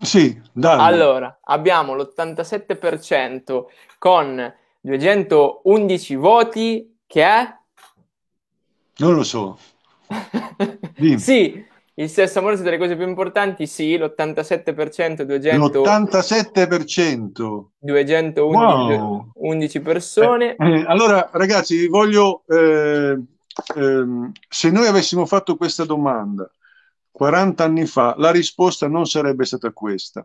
Sì, dai. Allora, abbiamo l'87% con 211 voti, che è? Non lo so. sì, il sesso amore è tra le cose più importanti, sì, l'87%, 200... L'87%? 211 wow. persone. Eh, eh, allora, ragazzi, vi voglio... Eh, ehm, se noi avessimo fatto questa domanda 40 anni fa la risposta non sarebbe stata questa.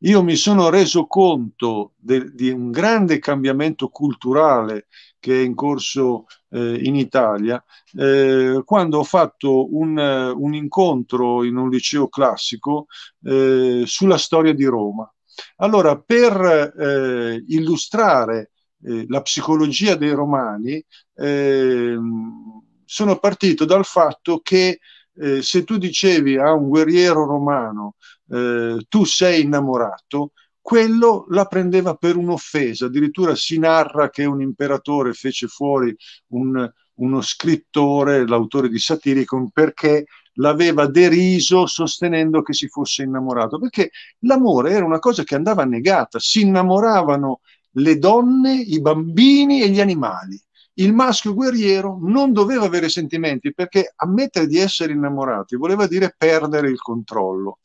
Io mi sono reso conto de, di un grande cambiamento culturale che è in corso eh, in Italia eh, quando ho fatto un, un, incontro in un liceo classico eh, sulla storia di Roma. Allora, per eh, illustrare eh, la psicologia dei romani, ehm, sono partito dal fatto che eh, se tu dicevi a un guerriero romano eh, tu sei innamorato, quello la prendeva per un'offesa. Addirittura si narra che un imperatore fece fuori un, uno scrittore, l'autore di Satiricum, perché l'aveva deriso sostenendo che si fosse innamorato, perché l'amore era una cosa che andava negata, si innamoravano le donne, i bambini e gli animali il maschio guerriero non doveva avere sentimenti perché ammettere di essere innamorati voleva dire perdere il controllo.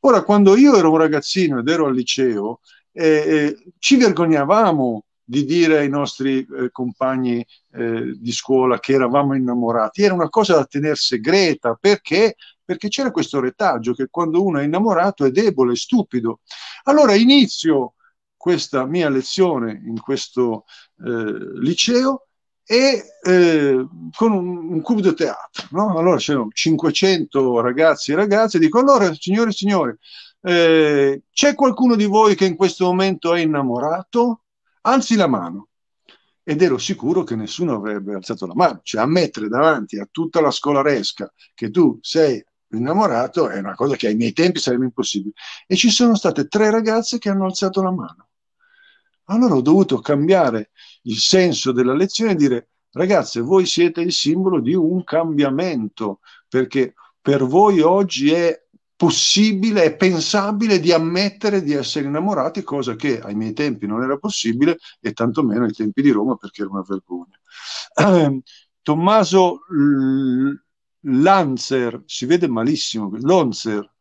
Ora, quando io ero un ragazzino ed ero al liceo, eh, eh, ci vergognavamo di dire ai nostri eh, compagni eh, di scuola che eravamo innamorati. Era una cosa da tenere segreta perché perché c'era questo retaggio che quando uno è innamorato è debole, è stupido. Allora inizio questa mia lezione in questo eh, liceo e eh, con un, un cubo di teatro. No? Allora c'erano 500 ragazzi e ragazze, dico allora signore e signori, eh, c'è qualcuno di voi che in questo momento è innamorato? Alzi la mano. Ed ero sicuro che nessuno avrebbe alzato la mano, cioè ammettere davanti a tutta la scolaresca che tu sei innamorato è una cosa che ai miei tempi sarebbe impossibile. E ci sono state tre ragazze che hanno alzato la mano. Allora ho dovuto cambiare il senso della lezione è dire ragazze, voi siete il simbolo di un cambiamento, perché per voi oggi è possibile, è pensabile di ammettere di essere innamorati, cosa che ai miei tempi non era possibile e tantomeno ai tempi di Roma perché era una vergogna. Eh, Tommaso Lanzer, si vede malissimo, Lonzer,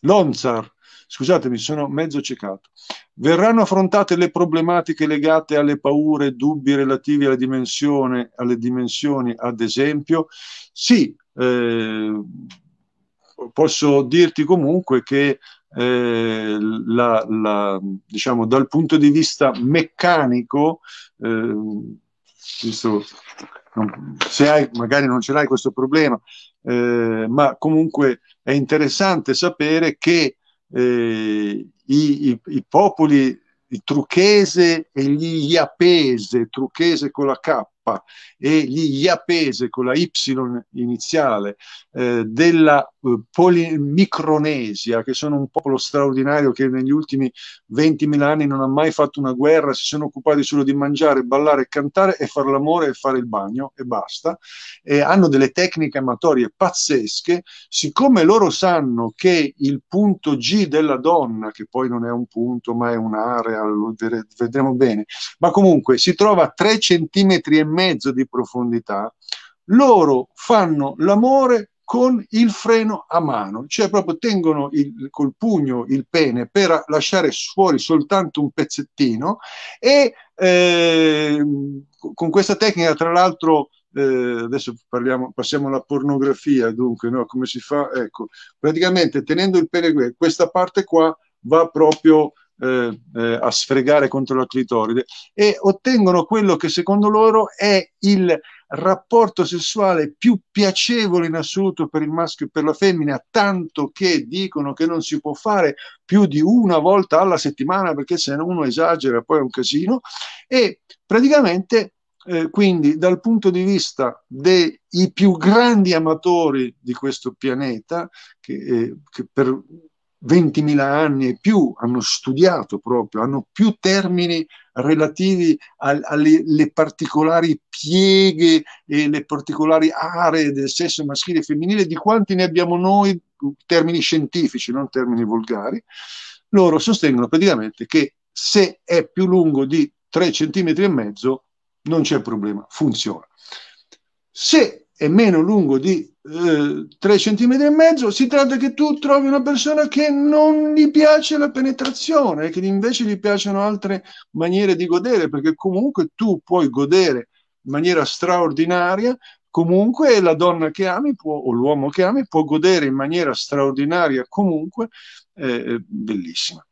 Lonzar, Scusatemi, sono mezzo ciecato. Verranno affrontate le problematiche legate alle paure, dubbi relativi alla dimensione, alle dimensioni, ad esempio? Sì, eh, posso dirti comunque che eh, la, la, diciamo, dal punto di vista meccanico, eh, visto, non, se hai, magari non ce l'hai questo problema, eh, ma comunque è interessante sapere che eh, i, i, i popoli il truchese e gli iapese, truchese con la K, K e gli Iapese con la Y iniziale eh, della eh, Poli- Micronesia, che sono un popolo straordinario che negli ultimi 20.000 anni non ha mai fatto una guerra, si sono occupati solo di mangiare, ballare, cantare e fare l'amore e fare il bagno e basta. E hanno delle tecniche amatorie pazzesche, siccome loro sanno che il punto G della donna, che poi non è un punto ma è un'area, vedremo bene, ma comunque si trova a 3 centimetri e mezzo mezzo di profondità, loro fanno l'amore con il freno a mano, cioè proprio tengono il, col pugno il pene per lasciare fuori soltanto un pezzettino e eh, con questa tecnica tra l'altro eh, adesso parliamo, passiamo alla pornografia, dunque, no? come si fa? Ecco, praticamente tenendo il pene, questa parte qua va proprio eh, eh, a sfregare contro la clitoride e ottengono quello che secondo loro è il rapporto sessuale più piacevole in assoluto per il maschio e per la femmina, tanto che dicono che non si può fare più di una volta alla settimana perché se uno esagera poi è un casino e praticamente eh, quindi dal punto di vista dei più grandi amatori di questo pianeta che, eh, che per 20.000 anni e più hanno studiato proprio, hanno più termini relativi al, alle particolari pieghe e le particolari aree del sesso maschile e femminile di quanti ne abbiamo noi, termini scientifici, non termini volgari. Loro sostengono praticamente che se è più lungo di 3 cm e mezzo non c'è problema, funziona. Se è meno lungo di eh, 3 cm e mezzo, si tratta che tu trovi una persona che non gli piace la penetrazione, che invece gli piacciono altre maniere di godere, perché comunque tu puoi godere in maniera straordinaria, comunque la donna che ami può, o l'uomo che ami può godere in maniera straordinaria, comunque eh, eh bellissima.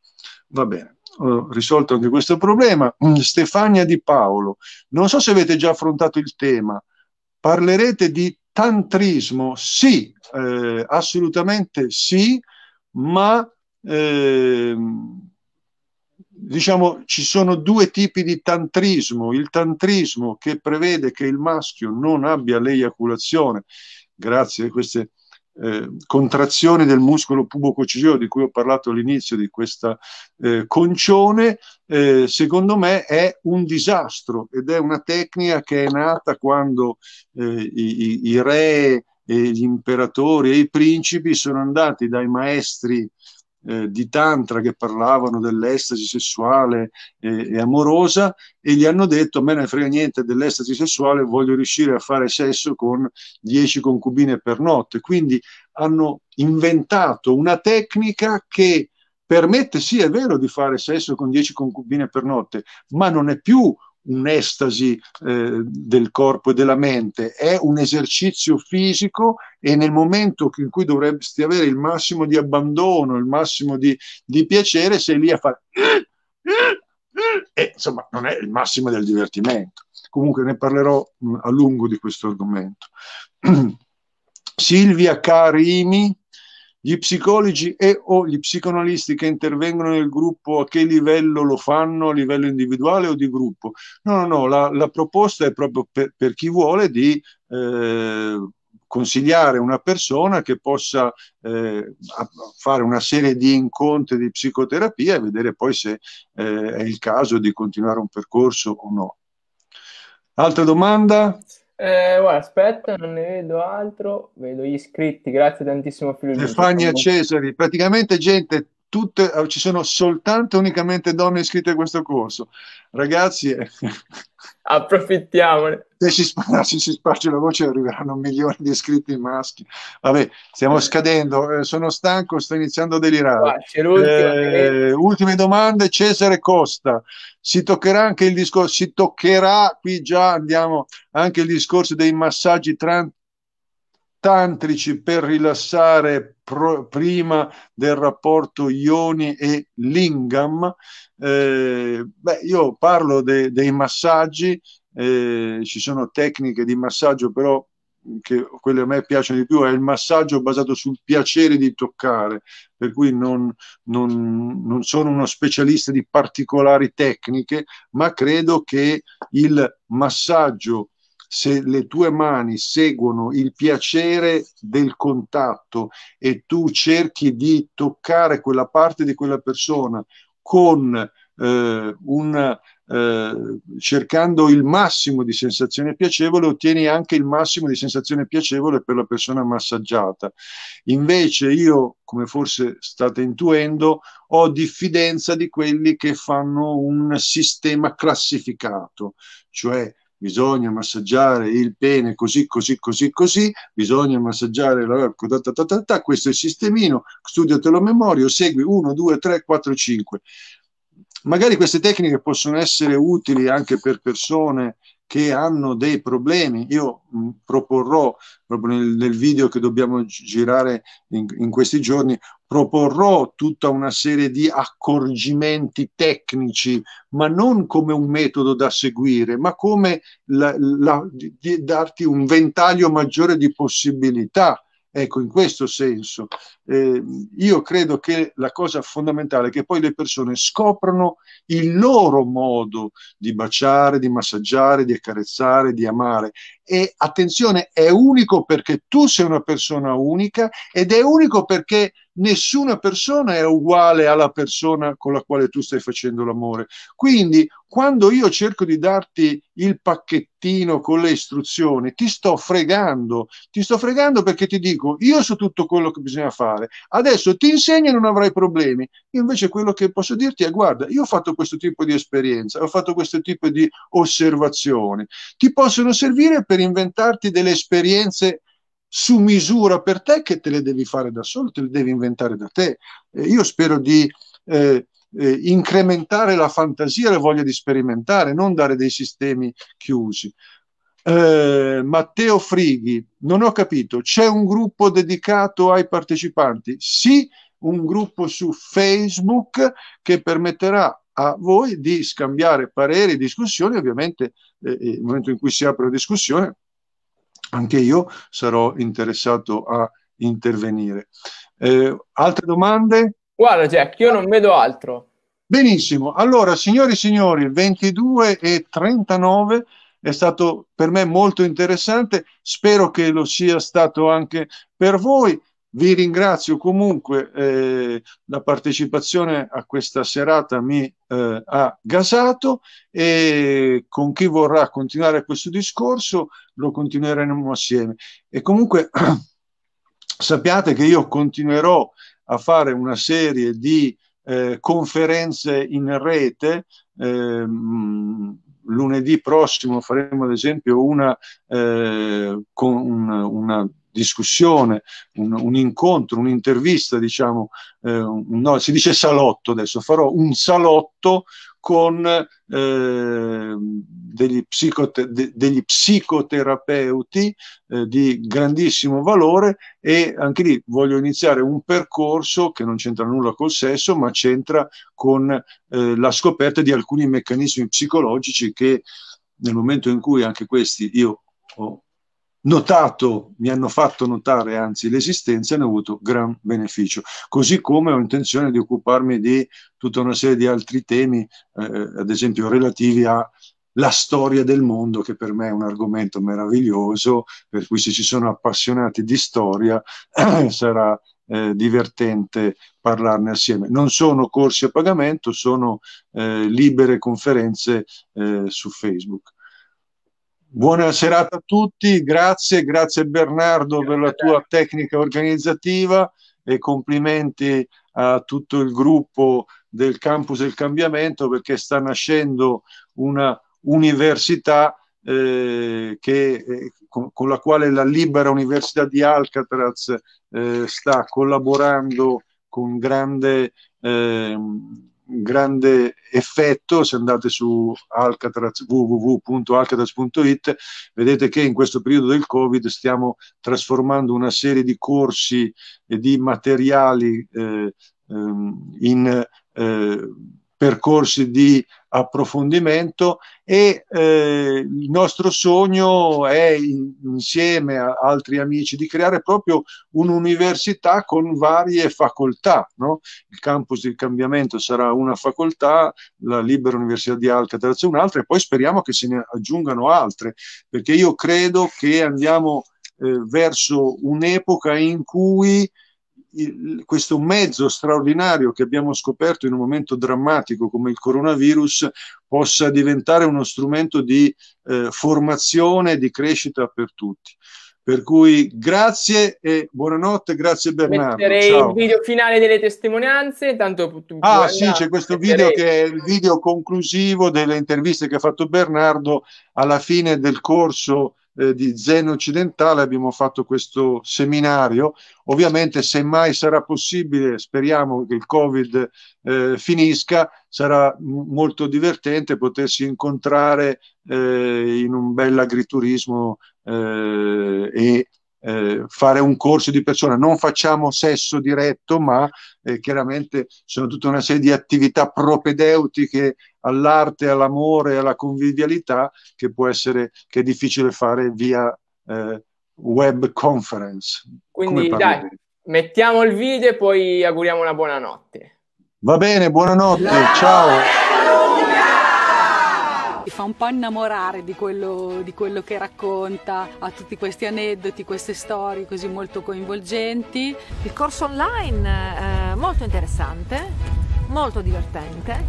Va bene ho risolto anche questo problema. Mm, Stefania Di Paolo, non so se avete già affrontato il tema, Parlerete di tantrismo? Sì, eh, assolutamente sì, ma eh, diciamo ci sono due tipi di tantrismo. Il tantrismo che prevede che il maschio non abbia l'eiaculazione grazie a queste eh, contrazione del muscolo pubocociseo di cui ho parlato all'inizio di questa eh, concione, eh, secondo me è un disastro ed è una tecnica che è nata quando eh, i, i, re, gli imperatori e i principi sono andati dai maestri eh, di tantra che parlavano dell'estasi sessuale eh, e amorosa e gli hanno detto a me ne frega niente dell'estasi sessuale, voglio riuscire a fare sesso con 10 concubine per notte. Quindi hanno inventato una tecnica che permette, sì è vero, di fare sesso con 10 concubine per notte, ma non è più un'estasi eh, del corpo e della mente, è un esercizio fisico e nel momento in cui dovresti avere il massimo di abbandono, il massimo di, di piacere, sei lì a fare... E insomma non è il massimo del divertimento. Comunque ne parlerò a lungo di questo argomento. Silvia Carimi, gli psicologi e o gli psicoanalisti che intervengono nel gruppo a che livello lo fanno, a livello individuale o di gruppo? No, no, no, la, la proposta è proprio per, per chi vuole di eh, consigliare una persona che possa eh, fare una serie di incontri di psicoterapia e vedere poi se eh, è il caso di continuare un percorso o no. Altra domanda? Eh, guarda, aspetta, non ne vedo altro. Vedo gli iscritti, grazie tantissimo. Filippo. Stefania Cesari, praticamente gente tutte, eh, ci sono soltanto unicamente donne iscritte a questo corso. Ragazzi, eh, approfittiamone. Se si, se si sparge la voce arriveranno milioni di iscritti maschi. Vabbè, stiamo scadendo, eh, sono stanco, sto iniziando a delirare. Eh, ultime domande, Cesare Costa. Si toccherà anche il discorso, si toccherà, qui già andiamo, anche il discorso dei massaggi trans tantrici per rilassare pro, prima del rapporto ioni e lingam. Eh, beh, io parlo de, dei massaggi, eh, ci sono tecniche di massaggio, però che quelle a me piacciono di più è il massaggio basato sul piacere di toccare, per cui non, non, non sono uno specialista di particolari tecniche, ma credo che il massaggio se le tue mani seguono il piacere del contatto e tu cerchi di toccare quella parte di quella persona con eh, un eh, cercando il massimo di sensazione piacevole, ottieni anche il massimo di sensazione piacevole per la persona massaggiata. Invece io, come forse state intuendo, ho diffidenza di quelli che fanno un sistema classificato, cioè bisogna massaggiare il pene così, così, così, così, bisogna massaggiare l'arco, ta, ta, ta, ta, ta, questo è il sistemino, studiatelo a memoria, segui 1, 2, 3, 4, 5. Magari queste tecniche possono essere utili anche per persone che hanno dei problemi. Io mh, mm, proporrò, proprio nel, nel, video che dobbiamo girare in, in, questi giorni, proporrò tutta una serie di accorgimenti tecnici, ma non come un metodo da seguire, ma come la, la, di, di darti un ventaglio maggiore di possibilità Ecco, in questo senso, eh, io credo che la cosa fondamentale è che poi le persone scoprano il loro modo di baciare, di massaggiare, di accarezzare, di amare. E attenzione, è unico perché tu sei una persona unica ed è unico perché nessuna persona è uguale alla persona con la quale tu stai facendo l'amore. Quindi, quando io cerco di darti il pacchettino con le istruzioni, ti sto fregando, ti sto fregando perché ti dico io so tutto quello che bisogna fare, adesso ti insegno e non avrai problemi. Io invece quello che posso dirti è guarda, io ho fatto questo tipo di esperienza, ho fatto questo tipo di osservazioni, ti possono servire per inventarti delle esperienze su misura per te che te le devi fare da solo, te le devi inventare da te. Eh, io spero di eh, eh, incrementare la fantasia e la voglia di sperimentare, non dare dei sistemi chiusi. Eh, Matteo Frighi, non ho capito, c'è un gruppo dedicato ai partecipanti? Sì, un gruppo su Facebook che permetterà a voi di scambiare pareri, discussioni, ovviamente eh, eh nel momento in cui si apre la discussione anche io sarò interessato a intervenire. Eh, altre domande? Guarda Jack, io non vedo altro. Benissimo, allora signori e signori, 22 e 39 è stato per me molto interessante, spero che lo sia stato anche per voi. Vi ringrazio comunque, eh, la partecipazione a questa serata mi eh, ha gasato e con chi vorrà continuare questo discorso lo continueremo assieme. E comunque sappiate che io continuerò a fare una serie di eh, conferenze in rete. Ehm, lunedì prossimo faremo ad esempio una, eh, con una, una discussione, un, un incontro, un'intervista, diciamo, eh, un, no, si dice salotto adesso, farò un salotto con eh, degli, psicote- de- degli, psicoterapeuti eh, di grandissimo valore e anche lì voglio iniziare un percorso che non c'entra nulla col sesso, ma c'entra con eh, la scoperta di alcuni meccanismi psicologici che nel momento in cui anche questi io ho notato, mi hanno fatto notare anzi l'esistenza e ne ho avuto gran beneficio. Così come ho intenzione di occuparmi di tutta una serie di altri temi, eh, ad esempio relativi a la storia del mondo, che per me è un argomento meraviglioso, per cui se ci sono appassionati di storia sarà eh, divertente parlarne assieme. Non sono corsi a pagamento, sono eh, libere conferenze eh, su Facebook. Buona serata a tutti, grazie, grazie Bernardo grazie. per la tua tecnica organizzativa e complimenti a tutto il gruppo del Campus del Cambiamento perché sta nascendo una università eh, che, eh, con, con, la quale la Libera Università di Alcatraz eh, sta collaborando con grande ehm, grande effetto se andate su Alcatraz, www.alcatraz.it vedete che in questo periodo del covid stiamo trasformando una serie di corsi e di materiali eh, ehm, in eh, percorsi di approfondimento e eh, il nostro sogno è insieme a altri amici di creare proprio un'università con varie facoltà. No? Il campus del cambiamento sarà una facoltà, la Libera Università di Alcatraz un'altra e poi speriamo che se ne aggiungano altre perché io credo che andiamo eh, verso un'epoca in cui il, questo mezzo straordinario che abbiamo scoperto in un momento drammatico come il coronavirus possa diventare uno strumento di eh, formazione, di crescita per tutti. Per cui grazie e buonanotte, grazie Bernardo. Metterei Ciao. il video finale delle testimonianze, tanto Ah, sì, c'è questo metterei. video che è il video conclusivo delle interviste che ha fatto Bernardo alla fine del corso eh, di Zen occidentale abbiamo fatto questo seminario. Ovviamente, semmai sarà possibile, speriamo che il Covid eh, finisca, sarà molto divertente potersi incontrare eh, in un bel agriturismo eh, e eh, fare un corso di persona, non facciamo sesso diretto, ma eh, chiaramente sono tutta una serie di attività propedeutiche all'arte, all'amore, alla convivialità che può essere che è difficile fare via eh, web conference. Quindi dai, mettiamo il video e poi auguriamo una buonanotte. Va bene, buonanotte, La ciao. Mi fa un po' innamorare di quello, di quello che racconta, ha tutti questi aneddoti, queste storie così molto coinvolgenti. Il corso online è eh, molto interessante, molto divertente.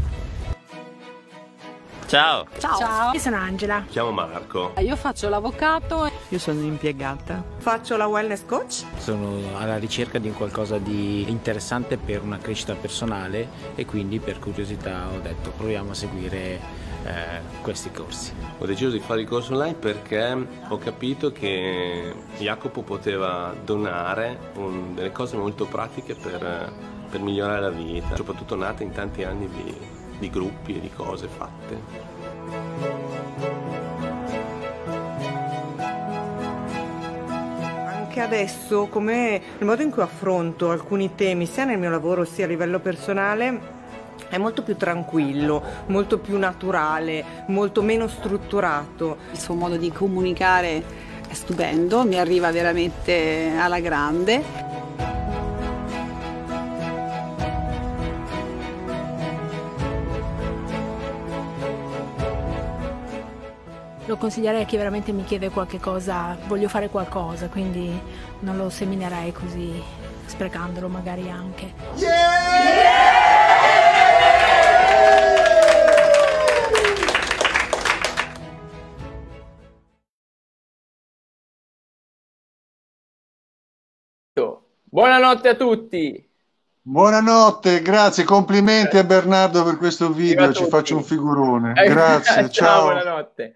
Ciao. Ciao. Ciao. Io sono Angela. Mi chiamo Marco. Eh, io faccio l'avvocato. Io sono impiegata. Faccio la wellness coach. Sono alla ricerca di qualcosa di interessante per una crescita personale e quindi per curiosità ho detto proviamo a seguire eh, questi corsi. Ho deciso di fare i corsi online perché ho capito che Jacopo poteva donare un, delle cose molto pratiche per, eh, per, migliorare la vita, soprattutto nata in tanti anni di, di gruppi e di cose fatte. adesso come il modo in cui affronto alcuni temi sia nel mio lavoro sia a livello personale è molto più tranquillo, molto più naturale, molto meno strutturato. Il suo modo di comunicare è stupendo, mi arriva veramente alla grande. Lo consiglierei a chi veramente mi chiede qualche cosa, voglio fare qualcosa, quindi non lo seminerei così, sprecandolo magari anche. Yeah! Yeah! Buonanotte a tutti. Buonanotte, grazie, complimenti a eh. Bernardo per questo video, ci faccio un figurone. Eh, grazie, ciao. ciao buonanotte.